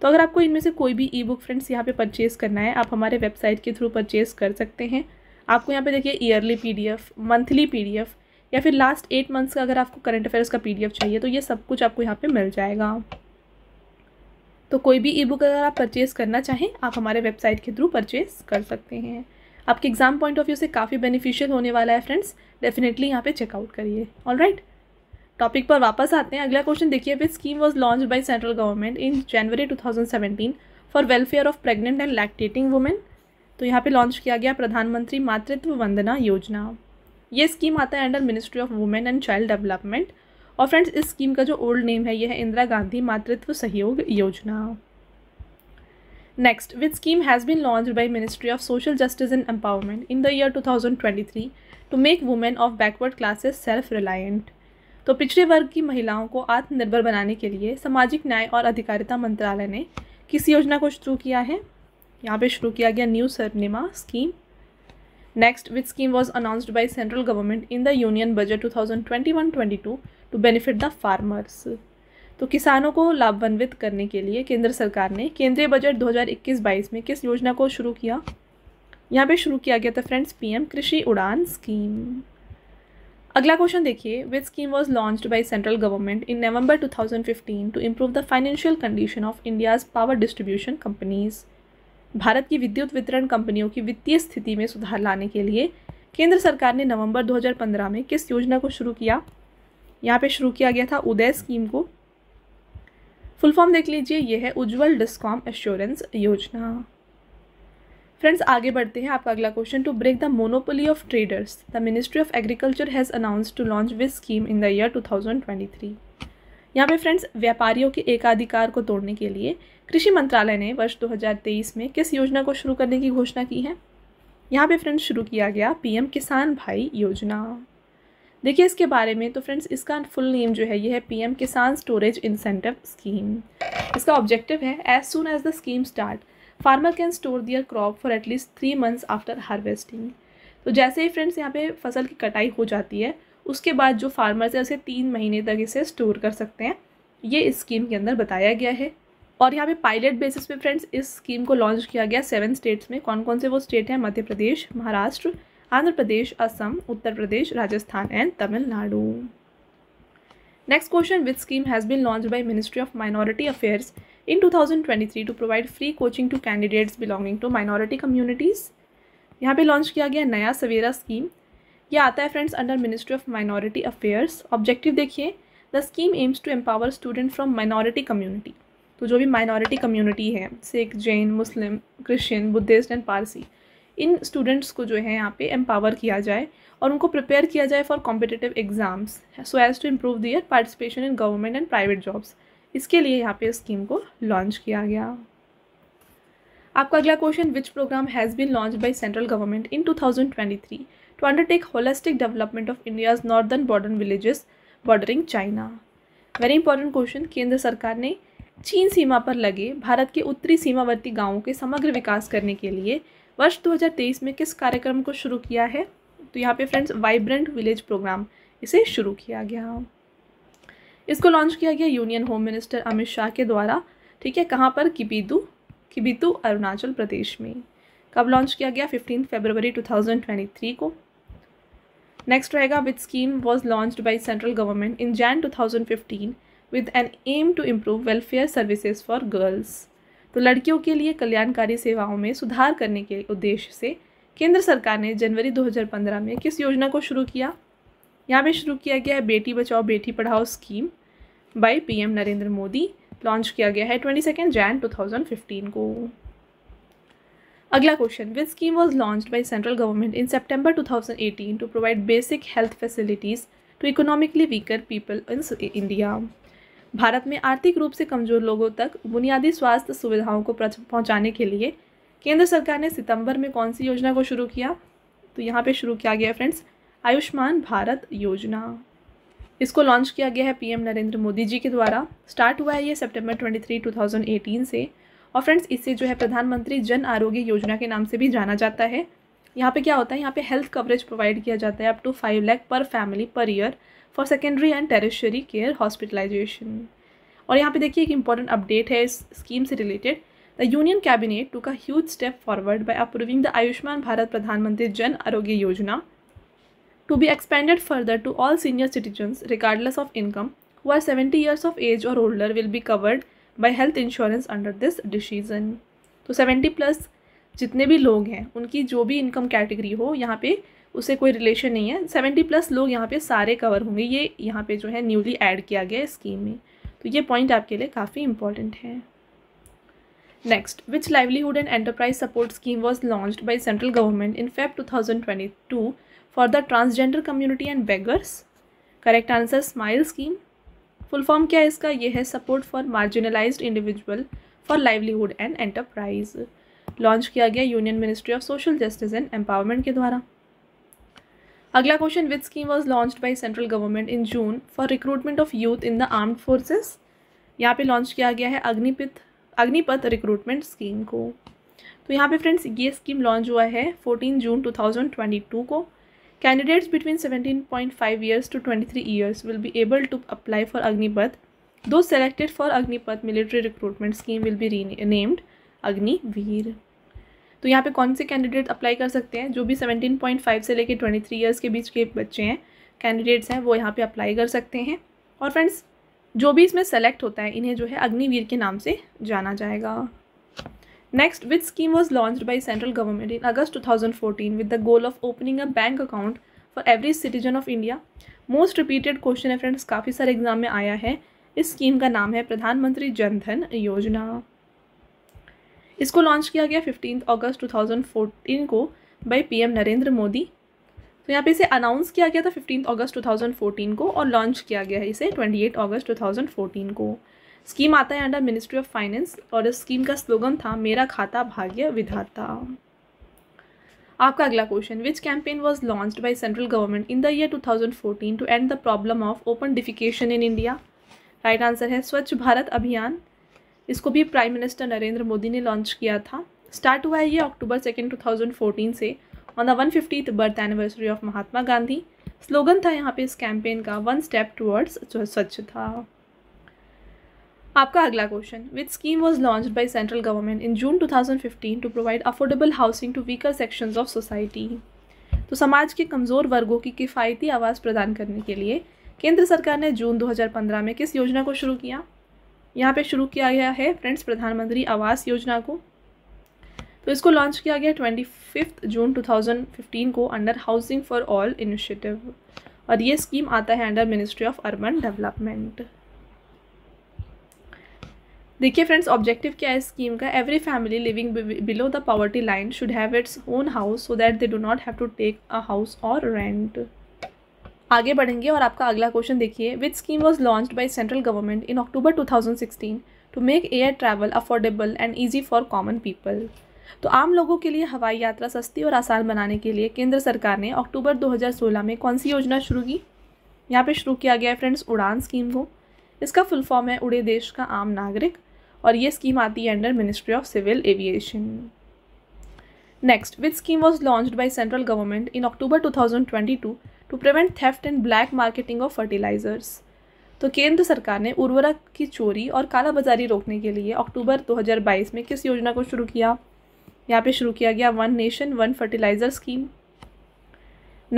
तो अगर आपको इनमें से कोई भी ई बुक फ्रेंड्स यहाँ पे परचेज़ करना है आप हमारे वेबसाइट के थ्रू परचेज़ कर सकते हैं आपको यहाँ पे देखिए ईयरली पीडीएफ मंथली पीडीएफ या फिर लास्ट एट मंथ्स का अगर आपको करंट अफेयर्स का पीडीएफ चाहिए तो ये सब कुछ आपको यहाँ पे मिल जाएगा तो कोई भी ई बुक अगर आप परचेज़ करना चाहें आप हमारे वेबसाइट के थ्रू परचेज़ कर सकते हैं आपके एग्ज़ाम पॉइंट ऑफ व्यू से काफ़ी बेनिफिशियल होने वाला है फ्रेंड्स डेफिनेटली यहाँ पे चेकआउट करिए ऑल राइट टॉपिक पर वापस आते हैं अगला क्वेश्चन देखिए which scheme was launch by central government in जनवरी 2017 for welfare of pregnant and lactating women तो यहाँ पे लॉन्च किया गया प्रधानमंत्री मातृत्व वंदना योजना ये स्कीम आता है under ministry of women and child development और फ्रेंड्स इस स्कीम का जो ओल्ड नेम है यह है इंदिरा गांधी मातृत्व सहयोग योजना next which scheme has been launch by ministry of social justice and empowerment in the year two thousand twenty three to make women of backward classes self reliant तो पिछड़े वर्ग की महिलाओं को आत्मनिर्भर बनाने के लिए सामाजिक न्याय और अधिकारिता मंत्रालय ने किस योजना को शुरू किया है यहाँ पे शुरू किया गया न्यू सरनेमा scheme Next, which scheme was announced by central government in the Union Budget 2021-22 to benefit the farmers? तो किसानों को लाभान्वित करने के लिए केंद्र सरकार ने केंद्रीय बजट 2021-22 में किस योजना को शुरू किया यहाँ पे शुरू किया गया था फ्रेंड्स पीएम कृषि उड़ान स्कीम अगला क्वेश्चन देखिए which scheme was launched by central government in November 2015 to improve the financial condition of India's power distribution companies Bharat की विद्युत वितरण कंपनियों की वित्तीय स्थिति में सुधार लाने के लिए केंद्र सरकार ने नवंबर 2015 में किस योजना को शुरू किया यहाँ पे शुरू किया गया था उदय स्कीम को फुल फॉर्म देख लीजिए यह है Ujjwal discom assurance Yojana friends आगे बढ़ते हैं आपका अगला question to break the monopoly of traders the ministry of agriculture has announce to launch this scheme in the year 2023 यहाँ पे फ्रेंड्स व्यापारियों के एकाधिकार को तोड़ने के लिए कृषि मंत्रालय ने वर्ष 2023 में किस योजना को शुरू करने की घोषणा की है यहाँ पे फ्रेंड्स शुरू किया गया पीएम किसान भाई योजना देखिए इसके बारे में तो फ्रेंड्स इसका फुल नेम जो है ये है PM Kisan storage incentive scheme इसका ऑब्जेक्टिव है as soon as the scheme start farmer can store their crop for at least three months after harvesting तो जैसे ही फ्रेंड्स यहाँ पे फसल की कटाई हो जाती है उसके बाद जो फार्मर्स है उसे तीन महीने तक इसे स्टोर कर सकते हैं ये इस स्कीम के अंदर बताया गया है और यहाँ पे पायलट बेसिस पे फ्रेंड्स इस स्कीम को लॉन्च किया गया सेवन स्टेट्स में कौन कौन से वो स्टेट हैं Madhya Pradesh Maharashtra Andhra Pradesh Assam Uttar Pradesh Rajasthan and Tamil Nadu next question with scheme has been launch by ministry of minority affairs in 2023 to provide free coaching to candidates belonging to minority communities यहाँ पे लॉन्च किया गया नया सवेरा स्कीम यह आता है friends under ministry of minority affairs objective देखिए the scheme aims to empower student from minority community तो जो भी माइनॉरिटी कम्युनिटी है Sikh Jain Muslim Christian Buddhist and Parsi इन स्टूडेंट्स को जो है यहाँ पे एम्पावर किया जाए और उनको प्रिपेयर किया जाए for competitive exams so as to improve their participation in government and private jobs इसके लिए यहाँ पे स्कीम को लॉन्च किया गया आपका अगला question which programme has been launch by central government in two thousand twenty three to undertake holistic development of India's northern border villages bordering China very important question केंद्र सरकार ने चीन सीमा पर लगे भारत के उत्तरी सीमावर्ती गांवों के समग्र विकास करने के लिए वर्ष 2023 में किस कार्यक्रम को शुरू किया है तो यहाँ पे फ्रेंड्स वाइब्रेंट विलेज प्रोग्राम इसे शुरू किया गया इसको लॉन्च किया गया union home minister Amit Shah के द्वारा ठीक है कहाँ पर किबीतू किबीतू अरुणाचल प्रदेश में कब लॉन्च किया गया फिफ्टीन फेबरवरी टू को नेक्स्ट रहेगा which scheme was launch by central government in Jan two with N M to improve welfare services for girls तो लड़कियों के लिए कल्याणकारी सेवाओं में सुधार करने के उद्देश्य से केंद्र सरकार ने जनवरी 2015 में किस योजना को शुरू किया यहाँ पे शुरू किया गया है बेटी बचाओ बेटी पढ़ाओ scheme by PM Narendra Modi launch किया गया है ट्वेंटी सेकेंड जैन फिफ्टीन को अगला question with scheme was launch by central government in September eighteen to provide basic health facilities to economically weaker people in India Bharat में आर्थिक रूप से कमजोर लोगों तक बुनियादी स्वास्थ्य सुविधाओं को पहुँचाने के लिए केंद्र सरकार ने सितंबर में कौन सी योजना को शुरू किया तो यहाँ पे शुरू किया गया फ्रेंड्स आयुष्मान भारत योजना इसको लॉन्च किया गया है पीएम नरेंद्र मोदी जी के द्वारा स्टार्ट हुआ है ये सितंबर 23 2018 से और फ्रेंड्स इससे जो है प्रधानमंत्री जन आरोग्य योजना के नाम से भी जाना जाता है यहाँ पे क्या होता है यहाँ पे हेल्थ कवरेज प्रोवाइड किया जाता है अप टू फाइव लैख पर फैमिली पर year for secondary and tertiary care hospitalisation और यहाँ पे देखिए एक इंपॉर्टेंट अपडेट है इस स्कीम से related the union cabinet took a huge step forward by approving the Ayushman Bharat Pradhanmantri Jan Arogya Yojana to be expanded further to all senior citizens regardless of income who are seventy years of age और older will be covered by health insurance under this decision तो seventy plus जितने भी लोग हैं उनकी जो भी income category हो यहाँ पे उससे कोई रिलेशन नहीं है सेवेंटी प्लस लोग यहाँ पे सारे कवर होंगे ये यहाँ पे जो है न्यूली ऐड किया गया है स्कीम में तो ये पॉइंट आपके लिए काफ़ी इंपॉर्टेंट है next which livelihood and enterprise support scheme was launch by central government in Feb two thousand twenty two for the transgender community and beggars correct answer smile scheme full form क्या है इसका ये है support for marginalised individual for livelihood and enterprise launch किया गया union ministry of social justice and empowerment के द्वारा अगला question with scheme was launch by central government in June for recruitment of youth in the armed forces यहाँ पे launch किया गया है अग्निपित अग्निपथ रिक्रूटमेंट स्कीम को तो यहाँ पे फ्रेंड्स ये स्कीम लॉन्च हुआ है 14 जून 2022 को candidates between 17.5 years to 23 years will be able to apply for Agnipath those selected for Agnipath military recruitment scheme will be renamed Agniveer तो यहाँ पे कौन से कैंडिडेट अप्लाई कर सकते हैं जो भी 17.5 से लेके 23 इयर्स के बीच के बच्चे हैं कैंडिडेट्स हैं वो यहाँ पे अप्लाई कर सकते हैं और फ्रेंड्स जो भी इसमें सेलेक्ट होता है इन्हें जो है अग्निवीर के नाम से जाना जाएगा next with scheme was launch by central government in August fourteen with the goal of opening a bank account for every citizen of India most repeated question है फ्रेंड्स काफ़ी सारे एग्जाम में आया है इस स्कीम का नाम है प्रधानमंत्री जनधन योजना इसको लॉन्च किया गया फिफ्टीन अगस्त टू को बाई पी नरेंद्र मोदी तो यहाँ पे इसे अनाउंस किया गया था फिफ्टीन अगस्त 2014 को और लॉन्च किया गया है इसे 28 अगस्त 2014 को स्कीम आता है अंडर मिनिस्ट्री ऑफ फाइनेंस और इस स्कीम का स्लोगन था मेरा खाता भाग्य विधाता आपका अगला question which campaign was launched by central government in the year 2014 to end the problem of open defecation in India right answer है स्वच्छ भारत अभियान इसको भी प्राइम मिनिस्टर नरेंद्र मोदी ने लॉन्च किया था स्टार्ट हुआ है ये अक्टूबर सेकेंड टू से on the one fiftieth birth anniversary of Mahatma Gandhi slogan था यहाँ पे इस कैंपेन का वन स्टेप टूवर्ड्स स्वच्छता आपका अगला question which scheme was launch by central government in June 2015 to provide affordable housing to weaker section of society तो समाज के कमज़ोर वर्गों की किफ़ायती आवास प्रदान करने के लिए केंद्र सरकार ने जून दो हजार पंद्रह में किस योजना को शुरू किया यहाँ पे शुरू किया गया है फ्रेंड्स प्रधानमंत्री आवास योजना को तो इसको लॉन्च किया गया ट्वेंटी फिफ्थ जून 2015 को under housing for all initiative और ये स्कीम आता है under ministry of urban development देखिए फ्रेंड्स ऑब्जेक्टिव क्या है स्कीम का every family living below the poverty line should have its own house so that they do not have to take a house और rent आगे बढ़ेंगे और आपका अगला क्वेश्चन देखिए which scheme was launch by central government in October two thousand sixteen to make air travel affordable and easy for common people तो आम लोगों के लिए हवाई यात्रा सस्ती और आसान बनाने के लिए केंद्र सरकार ने अक्टूबर 2016 में कौन सी योजना शुरू की यहाँ पे शुरू किया गया है फ्रेंड्स उड़ान स्कीम को इसका फुल फॉर्म है उड़े देश का आम नागरिक और ये स्कीम आती है under ministry of civil aviation next which scheme was launch by central government in October two to prevent theft and black marketing of fertilisers तो केंद्र सरकार ने उर्वरक की चोरी और कालाबाजारी रोकने के लिए अक्टूबर 2022 में किस योजना को शुरू किया यहाँ पे शुरू किया गया one nation one fertiliser scheme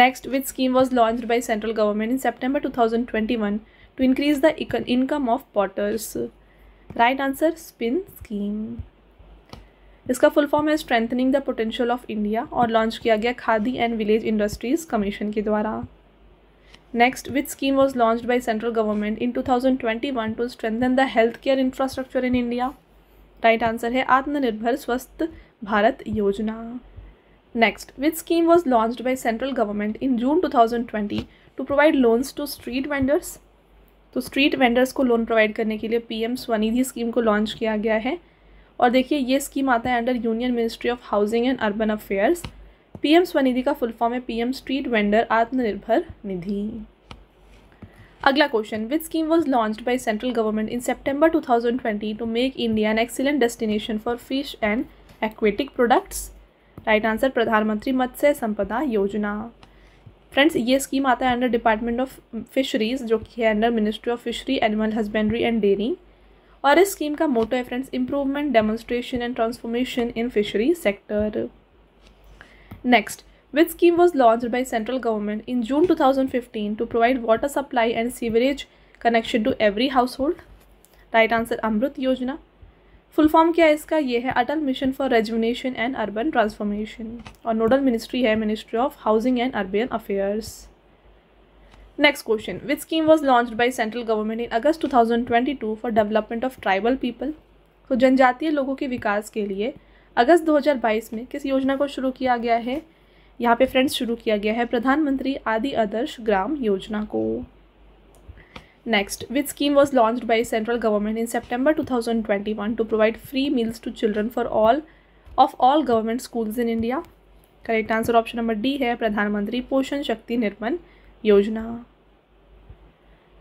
next which scheme was launch by central government in September two thousand twenty one to increase the income of potters right answer SPIN scheme इसका फुल फॉर्म है strengthening the potential of India और launch किया गया Khadi and village industries commission के द्वारा next with scheme was launch by central government in two thousand twenty one to strengthen the health care infrastructure in India right answer है Atmanirbhar Swasth Bharat Yojana next with scheme was launch by central government in June two thousand twenty to provide loans to street vendors तो street vendors को loan provide करने के लिए P M SVANidhi scheme को launch किया गया है और देखिए ये स्कीम आता है under union ministry of housing and urban affairs PM SVANidhi का फुल फॉर्म है PM street vendor Atmanirbhar Nidhi अगला question which scheme was launch by central government in September two thousand twenty to make India an excellent destination for fish and aquatic products right answer Pradhan Mantri Matsya संपदा योजना friends ये scheme आता है under department of fisheries जो कि है under ministry of fishery animal husbandry and dairy और इस स्कीम का मोटो है friends improvement demonstration and transformation in fishery sector next scheme was launch by central government in June two thousand fifteen to provide water supply and sewerage connection to every household right answer Amrut Yojana full form क्या है इसका यह है Atal mission for rejuvenation and urban transformation और nodal ministry है ministry of housing and urban affairs next question scheme was launch by central government in August two thousand twenty two for development of tribal people तो जनजातीय लोगों के विकास के लिए अगस्त दो हजार बाईस में किस योजना को शुरू किया गया है यहाँ पे फ्रेंड्स शुरू किया गया है प्रधानमंत्री आदि आदर्श ग्राम योजना को next which scheme was launch by central government in September two thousand twenty one to provide free meals to children for all of all government schools in India correct answer option number D है प्रधानमंत्री पोषण शक्ति निर्माण Yojana.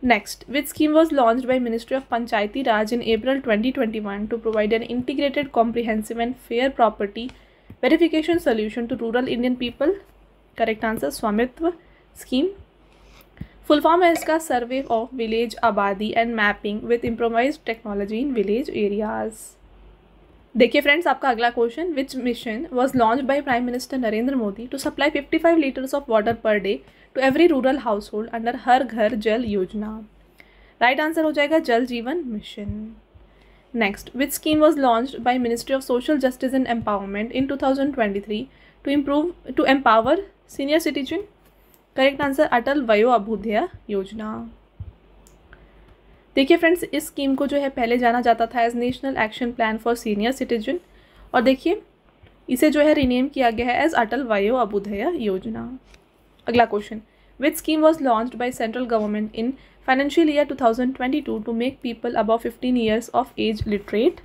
Next, which scheme was launched by Ministry of Panchayati Raj in April 2021 to provide an integrated, comprehensive and fair property verification solution to rural Indian people? Correct answer, Swamitva scheme. Full form है इसका survey of village आबादी and mapping with improvise technology in village areas देखिए friends आपका अगला question which mission was launch by prime minister Narendra Modi to supply 55 litres of water per day to every rural household under Har Ghar Jal Yojana right answer हो जाएगा Jal Jeevan mission next scheme was launch by ministry of social justice and empowerment in two thousand twenty three to improve to empower senior citizen correct answer Atal Vayo Abhyudaya योजना देखिए friends इस scheme को जो है पहले जाना जाता था as national action plan for senior citizen और देखिए इसे जो है रीनेम किया गया है एज अटल वायो अभुदय योजना अगला question which scheme was launch by central government in financial year two thousand twenty two to make people above fifteen years of age literate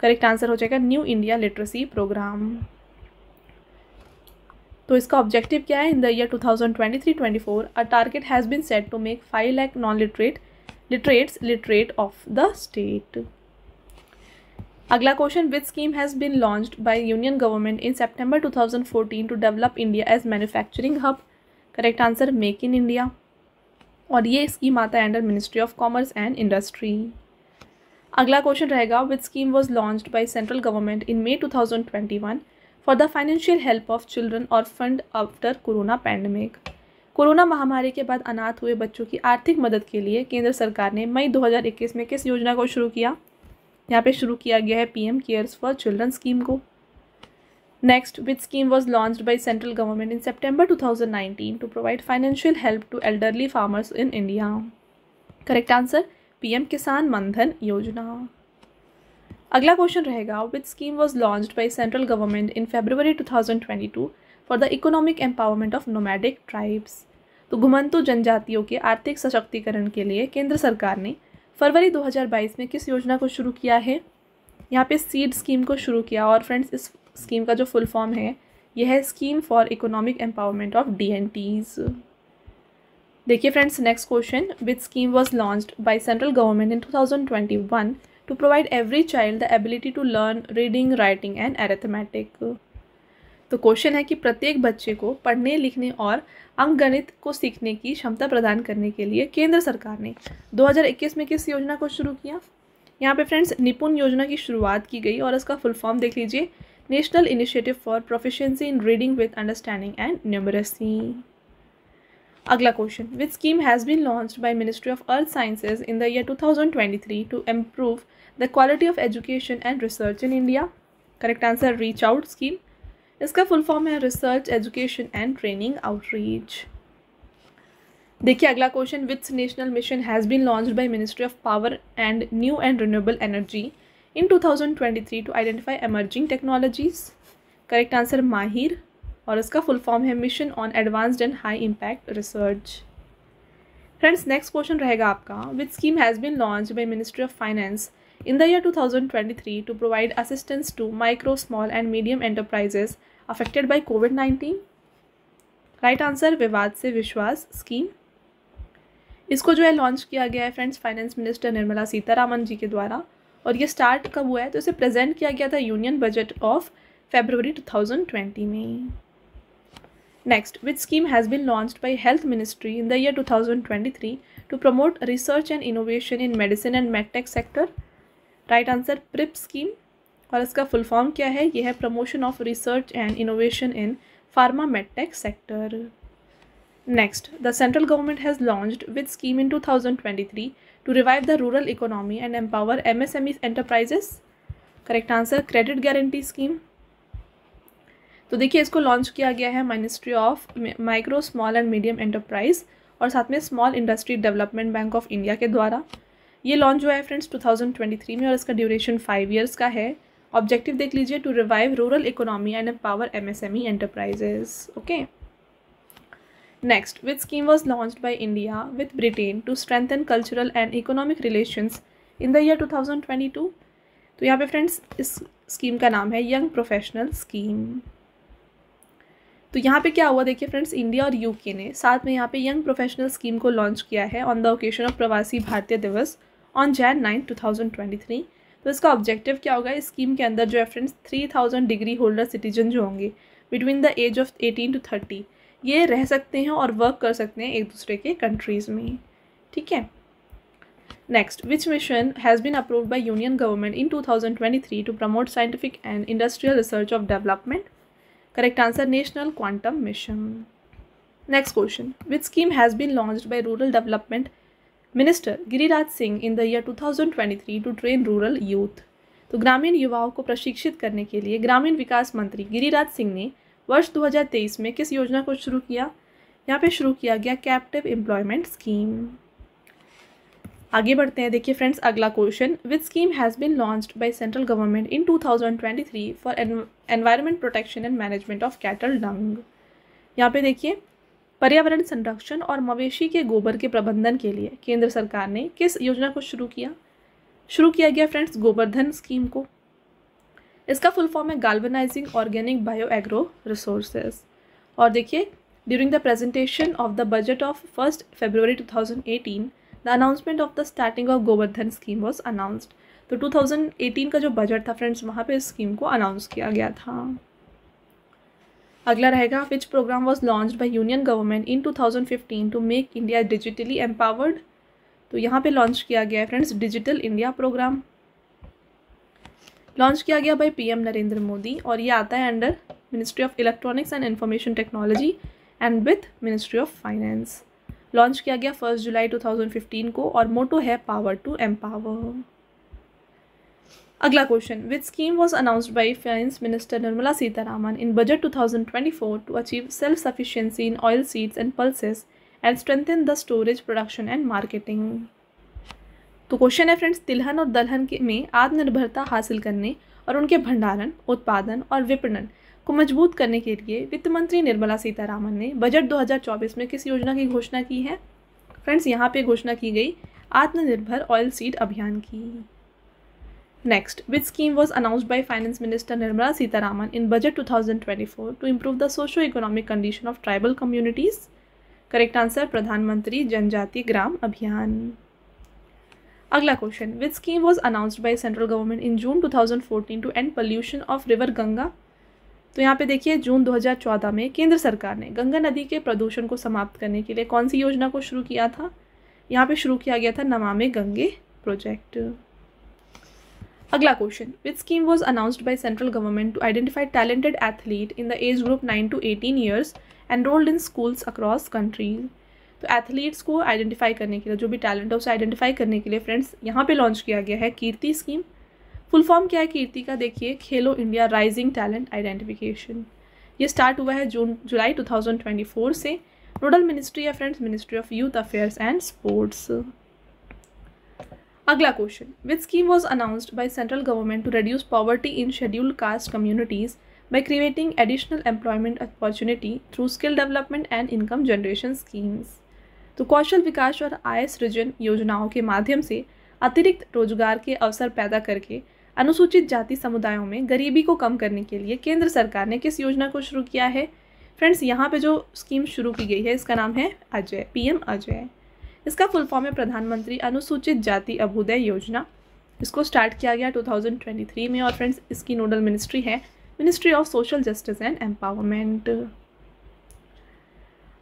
correct answer हो जाएगा न्यू इंडिया लिटरेसी प्रोग्राम तो इसका objective क्या है in the year 2023-24 a target has been set to make five lakh non literate literates literate of the state अगला question which scheme has been launch by union government in September two thousand fourteen to develop India as manufacturing hub correct answer make in India और ये scheme आता है under ministry of commerce and industry अगला question रहेगा which scheme was launch by central government in May two thousand twenty one for the financial help of children और fund after corona pandemic corona महामारी के बाद अनाथ हुए बच्चों की आर्थिक मदद के लिए केंद्र सरकार ने मई 2021 में किस योजना को शुरू किया यहाँ पे शुरू किया गया है PM CARES for children scheme को Next, which scheme was launched by central government in September 2019 to provide financial help to elderly farmers in India? Correct answer PM Kisan Mandhan Yojana. अगला क्वेश्चन रहेगा which scheme was launch by central government in two thousand twenty two for the economic empowerment of nomadic tribes तो घुमंतु जनजातियों के आर्थिक सशक्तिकरण के लिए केंद्र सरकार ने फरवरी दो हजार बाईस में किस योजना को शुरू किया है यहाँ पे सीड स्कीम को शुरू किया और फ्रेंड्स इस स्कीम का जो फुल फॉर्म है यह है scheme for economic empowerment of D N Ts देखिए friends next question with scheme was launched by central government in 2021 to provide every child the ability to learn reading writing and arithmetic तो question है कि प्रत्येक बच्चे को पढ़ने लिखने और अंकगणित को सीखने की क्षमता प्रदान करने के लिए केंद्र सरकार ने 2021 में किस योजना को शुरू किया यहाँ पे फ्रेंड्स निपुण योजना की शुरुआत की गई और इसका फुल फॉर्म देख लीजिए National Initiative for Proficiency in Reading with Understanding and Numeracy. Agla question. Which scheme has been launched by Ministry of Earth Sciences in the year 2023 to improve the quality of education and research in India? Correct answer Reach Out scheme. इसका full form है Research Education and Training Outreach. देखिए अगला question Which national mission has been launched by Ministry of Power and New and Renewable Energy? in 2023 to identify emerging technologies correct answer MAHIR और इसका full form है mission on advanced and high impact research friends next question रहेगा आपका with scheme has been launch by ministry of finance in the year 2023 to provide assistance to micro small and medium enterprises affected by COVID nineteen right answer Vivad se विश्वास scheme इसको जो है launch किया गया है friends finance minister Nirmala Sitharaman ji के द्वारा और ये स्टार्ट कब हुआ है तो इसे प्रेजेंट किया गया था यूनियन बजट ऑफ फेब्रवरी 2020 में next which scheme has been launch by health ministry in the year 2023 to promote research and innovation in medicine and medtech sector right answer PRIP scheme और इसका full form क्या है यह है promotion of research and innovation in pharma medtech sector next the central government has launch with scheme in two thousand twenty three to revive the rural economy and empower M S M E enterprises correct answer credit guarantee scheme तो देखिए इसको launch किया गया है ministry of micro small and medium enterprise और साथ में small industry development bank of India के द्वारा ये लॉन्च हुआ है फ्रेंड्स 2023 में और इसका ड्यूरेशन फाइव ईयर्स का है ऑब्जेक्टिव देख लीजिए to revive rural economy and power MSME enterprises okay next scheme was launch by India with Britain to strengthen cultural and economic cultural in the year two thousand twenty two तो यहाँ पे friends इस scheme का नाम है young professional scheme तो यहाँ पे क्या हुआ देखिए फ्रेंड्स इंडिया और यूके ने साथ में यहाँ पे यंग प्रोफेशनल स्कीम को लॉन्च किया है on the occasion of Pravasi Bharatiya Divas on Jan nine two thousand twenty three तो इसका ऑब्जेक्टिव क्या होगा इस स्कीम के अंदर जो है friends three thousand degree holder citizen जो होंगे between the age of eighteen to thirty ये रह सकते हैं और वर्क कर सकते हैं एक दूसरे के कंट्रीज़ में ठीक है next which mission has been approve by union government in two thousand twenty three to promote scientific and industrial research of development correct answer national quantum mission next question which scheme has been launch by rural development minister Giriraj Singh in the year two thousand twenty three to train rural youth तो ग्रामीण युवाओं को प्रशिक्षित करने के लिए ग्रामीण विकास मंत्री गिरिराज सिंह ने वर्ष 2023 में किस योजना को शुरू किया यहाँ पे शुरू किया गया कैप्टिव एम्प्लॉयमेंट स्कीम आगे बढ़ते हैं देखिए फ्रेंड्स अगला question with scheme has been launched by central government in 2023 for environment protection and management of cattle dung यहाँ पे देखिए पर्यावरण संरक्षण और मवेशी के गोबर के प्रबंधन के लिए केंद्र सरकार ने किस योजना को शुरू किया शुरू किया गया फ्रेंड्स गोबरधन स्कीम को इसका फुल फॉर्म है galvanising organic bio agro resources और देखिए presentation of the budget of first of two thousand 2018, the announcement of the starting of Govardhan scheme was announced तो 2018 का जो बजट था फ्रेंड्स वहाँ पे इस स्कीम को अनाउंस किया गया था अगला रहेगा which programme was launch by union government in 2015 to make India digitally empowered तो यहाँ पे लॉन्च किया गया है friends digital India programme launch किया गया बाई पी नरेंद्र मोदी और ये आता है under ministry of electronics and information technology and with ministry of finance launch किया गया फर्स्ट जुलाई 2015 को और मोटो है पावर टू एम्पावर अगला question with scheme was announced by finance minister Nirmala Sitharaman in budget 2024 to achieve self sufficiency in oil seeds and pulses and strengthen the storage production and marketing तो question है friends तिलहन और दलहन के में आत्मनिर्भरता हासिल करने और उनके भंडारण उत्पादन और विपणन को मजबूत करने के लिए वित्त मंत्री निर्मला सीतारामन ने बजट 2024 में किस योजना की घोषणा की है फ्रेंड्स यहाँ पे घोषणा की गई आत्मनिर्भर ऑयल सीड अभियान की next with scheme was announce by finance minister Nirmala Sitharaman in budget two thousand twenty four to improve the socio economic condition of tribal communities correct answer प्रधानमंत्री जनजाति ग्राम अभियान अगला question which scheme was announced by central government in June two thousand fourteen to end pollution of river Ganga तो यहाँ पे देखिए जून 2014 में केंद्र सरकार ने गंगा नदी के प्रदूषण को समाप्त करने के लिए कौन सी योजना को शुरू किया था यहाँ पे शुरू किया गया था नमामि गंगे प्रोजेक्ट अगला question which scheme was announced by central government to identify talented athlete in the age group nine to eighteen years enrolled in schools across countries तो एथलीट्स को आइडेंटिफाई करने के लिए जो भी टैलेंट है उसे आइडेंटिफाई करने के लिए फ्रेंड्स यहाँ पे लॉन्च किया गया है कीर्ति स्कीम फुल फॉर्म क्या है कीर्ति का देखिए खेलो इंडिया राइजिंग टैलेंट आइडेंटिफिकेशन ये स्टार्ट हुआ है जून जुलाई 2024 से नोडल मिनिस्ट्री या friends ministry of youth affairs and sports अगला question which scheme was announced by central government to reduce poverty in scheduled caste communities by creating additional employment opportunity through skill development and income generation schemes तो कौशल विकास और आय सृजन योजनाओं के माध्यम से अतिरिक्त रोजगार के अवसर पैदा करके अनुसूचित जाति समुदायों में गरीबी को कम करने के लिए केंद्र सरकार ने किस योजना को शुरू किया है फ्रेंड्स यहाँ पे जो स्कीम शुरू की गई है इसका नाम है अजय पीएम अजय इसका फुल फॉर्म है प्रधानमंत्री अनुसूचित जाति अभ्युदय योजना इसको स्टार्ट किया गया 2023 में और फ्रेंड्स इसकी नोडल मिनिस्ट्री है ministry of social justice and empowerment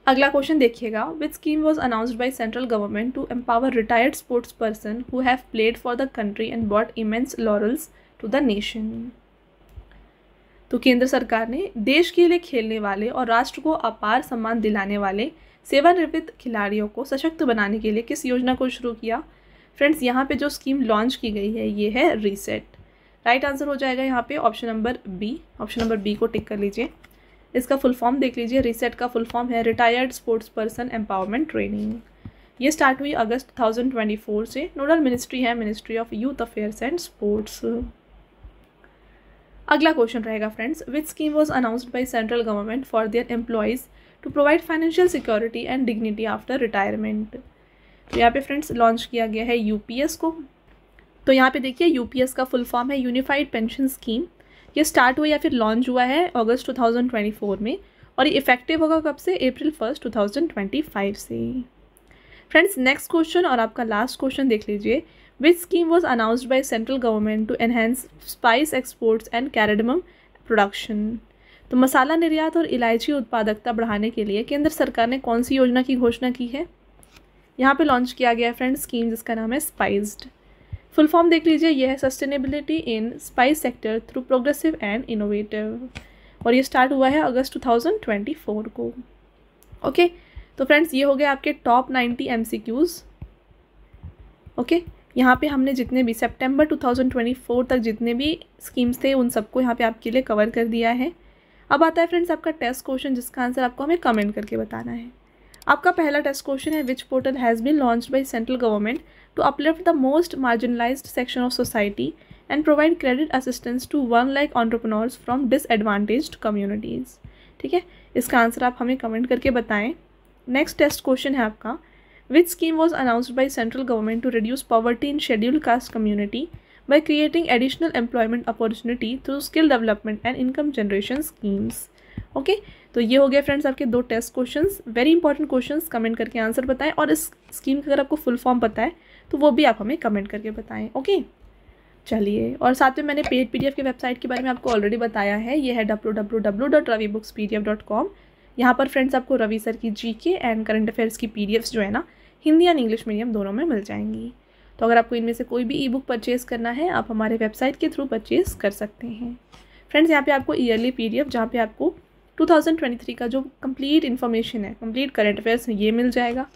अगला क्वेश्चन देखिएगा which scheme was announced by central government to empower retired sports person who have played for the country and bought immense laurels to the nation तो केंद्र सरकार ने देश के लिए खेलने वाले और राष्ट्र को अपार सम्मान दिलाने वाले सेवानिवृत्त खिलाड़ियों को सशक्त बनाने के लिए किस योजना को शुरू किया फ्रेंड्स यहाँ पे जो स्कीम लॉन्च की गई है ये है रीसेट राइट आंसर हो जाएगा यहाँ पे option number B option number B को टिक कर लीजिए इसका फुल फॉर्म देख लीजिए रिसेट का फुल फॉर्म है retired sports person empowerment training ये स्टार्ट हुई अगस्त 2024 से नोडल मिनिस्ट्री है ministry of youth affairs and sports अगला क्वेश्चन रहेगा friends which scheme was announced by central government for their employees to provide financial security and dignity after retirement तो यहाँ पे फ्रेंड्स लॉन्च किया गया है यूपीएस को तो यहाँ पे देखिए यूपीएस का फुल फॉर्म है यूनिफाइड पेंशन स्कीम ये स्टार्ट हुआ या फिर लॉन्च हुआ है अगस्त 2024 में और ये इफेक्टिव होगा कब से अप्रैल फर्स्ट 2025 से फ्रेंड्स नेक्स्ट क्वेश्चन और आपका लास्ट क्वेश्चन देख लीजिए which scheme was announced by central government to enhance spice exports and cardamom production तो मसाला निर्यात और इलायची उत्पादकता बढ़ाने के लिए केंद्र सरकार ने कौन सी योजना की घोषणा की है यहाँ पे लॉन्च किया गया है फ्रेंड्स स्कीम जिसका नाम है स्पाइस्ड फुल फॉर्म देख लीजिए यह है sustainability in spice sector through progressive and innovative और ये स्टार्ट हुआ है अगस्त 2024 को ओके okay, तो फ्रेंड्स ये हो गए आपके टॉप 90 एमसीक्यूज़ ओके okay, यहाँ पे हमने जितने भी सितंबर 2024 तक जितने भी स्कीम्स थे उन सबको यहाँ पे आपके लिए कवर कर दिया है अब आता है फ्रेंड्स आपका टेस्ट क्वेश्चन जिसका आंसर आपको हमें कमेंट करके बताना है आपका पहला टेस्ट क्वेश्चन है which portal has been launch by central government to uplift the most marginalized section of society and provide credit assistance to one like entrepreneurs from disadvantaged communities. ठीक है इसका आंसर आप हमें कमेंट करके बताएं next test question है आपका which scheme was announced by central government to reduce poverty in schedule caste community by creating additional employment opportunity through skill development and income generation schemes okay okay? तो ये हो गया friends आपके दो test questions very important questions comment करके answer बताएं और इस स्कीम का अगर आपको फुल फॉर्म पता है तो वो भी आप हमें कमेंट करके बताएं ओके चलिए और साथ में मैंने पेड पी की वेबसाइट के बारे में आपको ऑलरेडी बताया है ये है W W W dot Ravi books P D F dot com यहाँ पर फ्रेंड्स आपको रवि सर की G K and current affairs की पी डी एफ्स जो है ना हिंदी एंड इंग्लिश मीडियम दोनों में मिल जाएंगी तो अगर आपको इनमें से कोई भी ई बुक परचेज़ करना है आप हमारे वेबसाइट के थ्रू परचेज़ कर सकते हैं फ्रेंड्स यहाँ पे आपको ईयरली पी डी एफ जहाँ पर आपको 2023 का जो कंप्लीट इन्फॉर्मेशन है कंप्लीट करंट अफेयर्स ये मिल जाएगा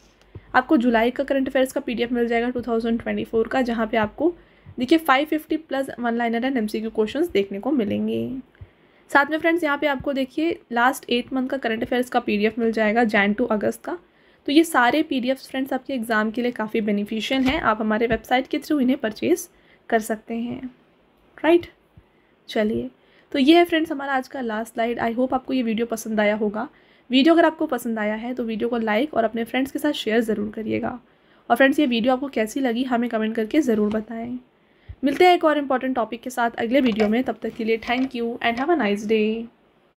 आपको जुलाई का करंट अफेयर्स का पीडीएफ मिल जाएगा 2024 का जहाँ पे आपको देखिए 550 plus one liner and MCQ questions देखने को मिलेंगे साथ में फ्रेंड्स यहाँ पे आपको देखिए लास्ट एट मंथ का करंट अफेयर्स का पीडीएफ मिल जाएगा जैन टू अगस्त का तो ये सारे पी फ्रेंड्स आपके एग्ज़ाम के लिए काफ़ी बेनिफिशियल हैं आप हमारे वेबसाइट के थ्रू इन्हें परचेज़ कर सकते हैं राइट right? चलिए तो ये है फ्रेंड्स हमारा आज का लास्ट स्लाइड आई होप आपको ये वीडियो पसंद आया होगा वीडियो अगर आपको पसंद आया है तो वीडियो को लाइक और अपने फ्रेंड्स के साथ शेयर ज़रूर करिएगा और फ्रेंड्स ये वीडियो आपको कैसी लगी हमें कमेंट करके ज़रूर बताएं मिलते हैं एक और इम्पॉर्टेंट टॉपिक के साथ अगले वीडियो में तब तक के लिए thank you and have a nice day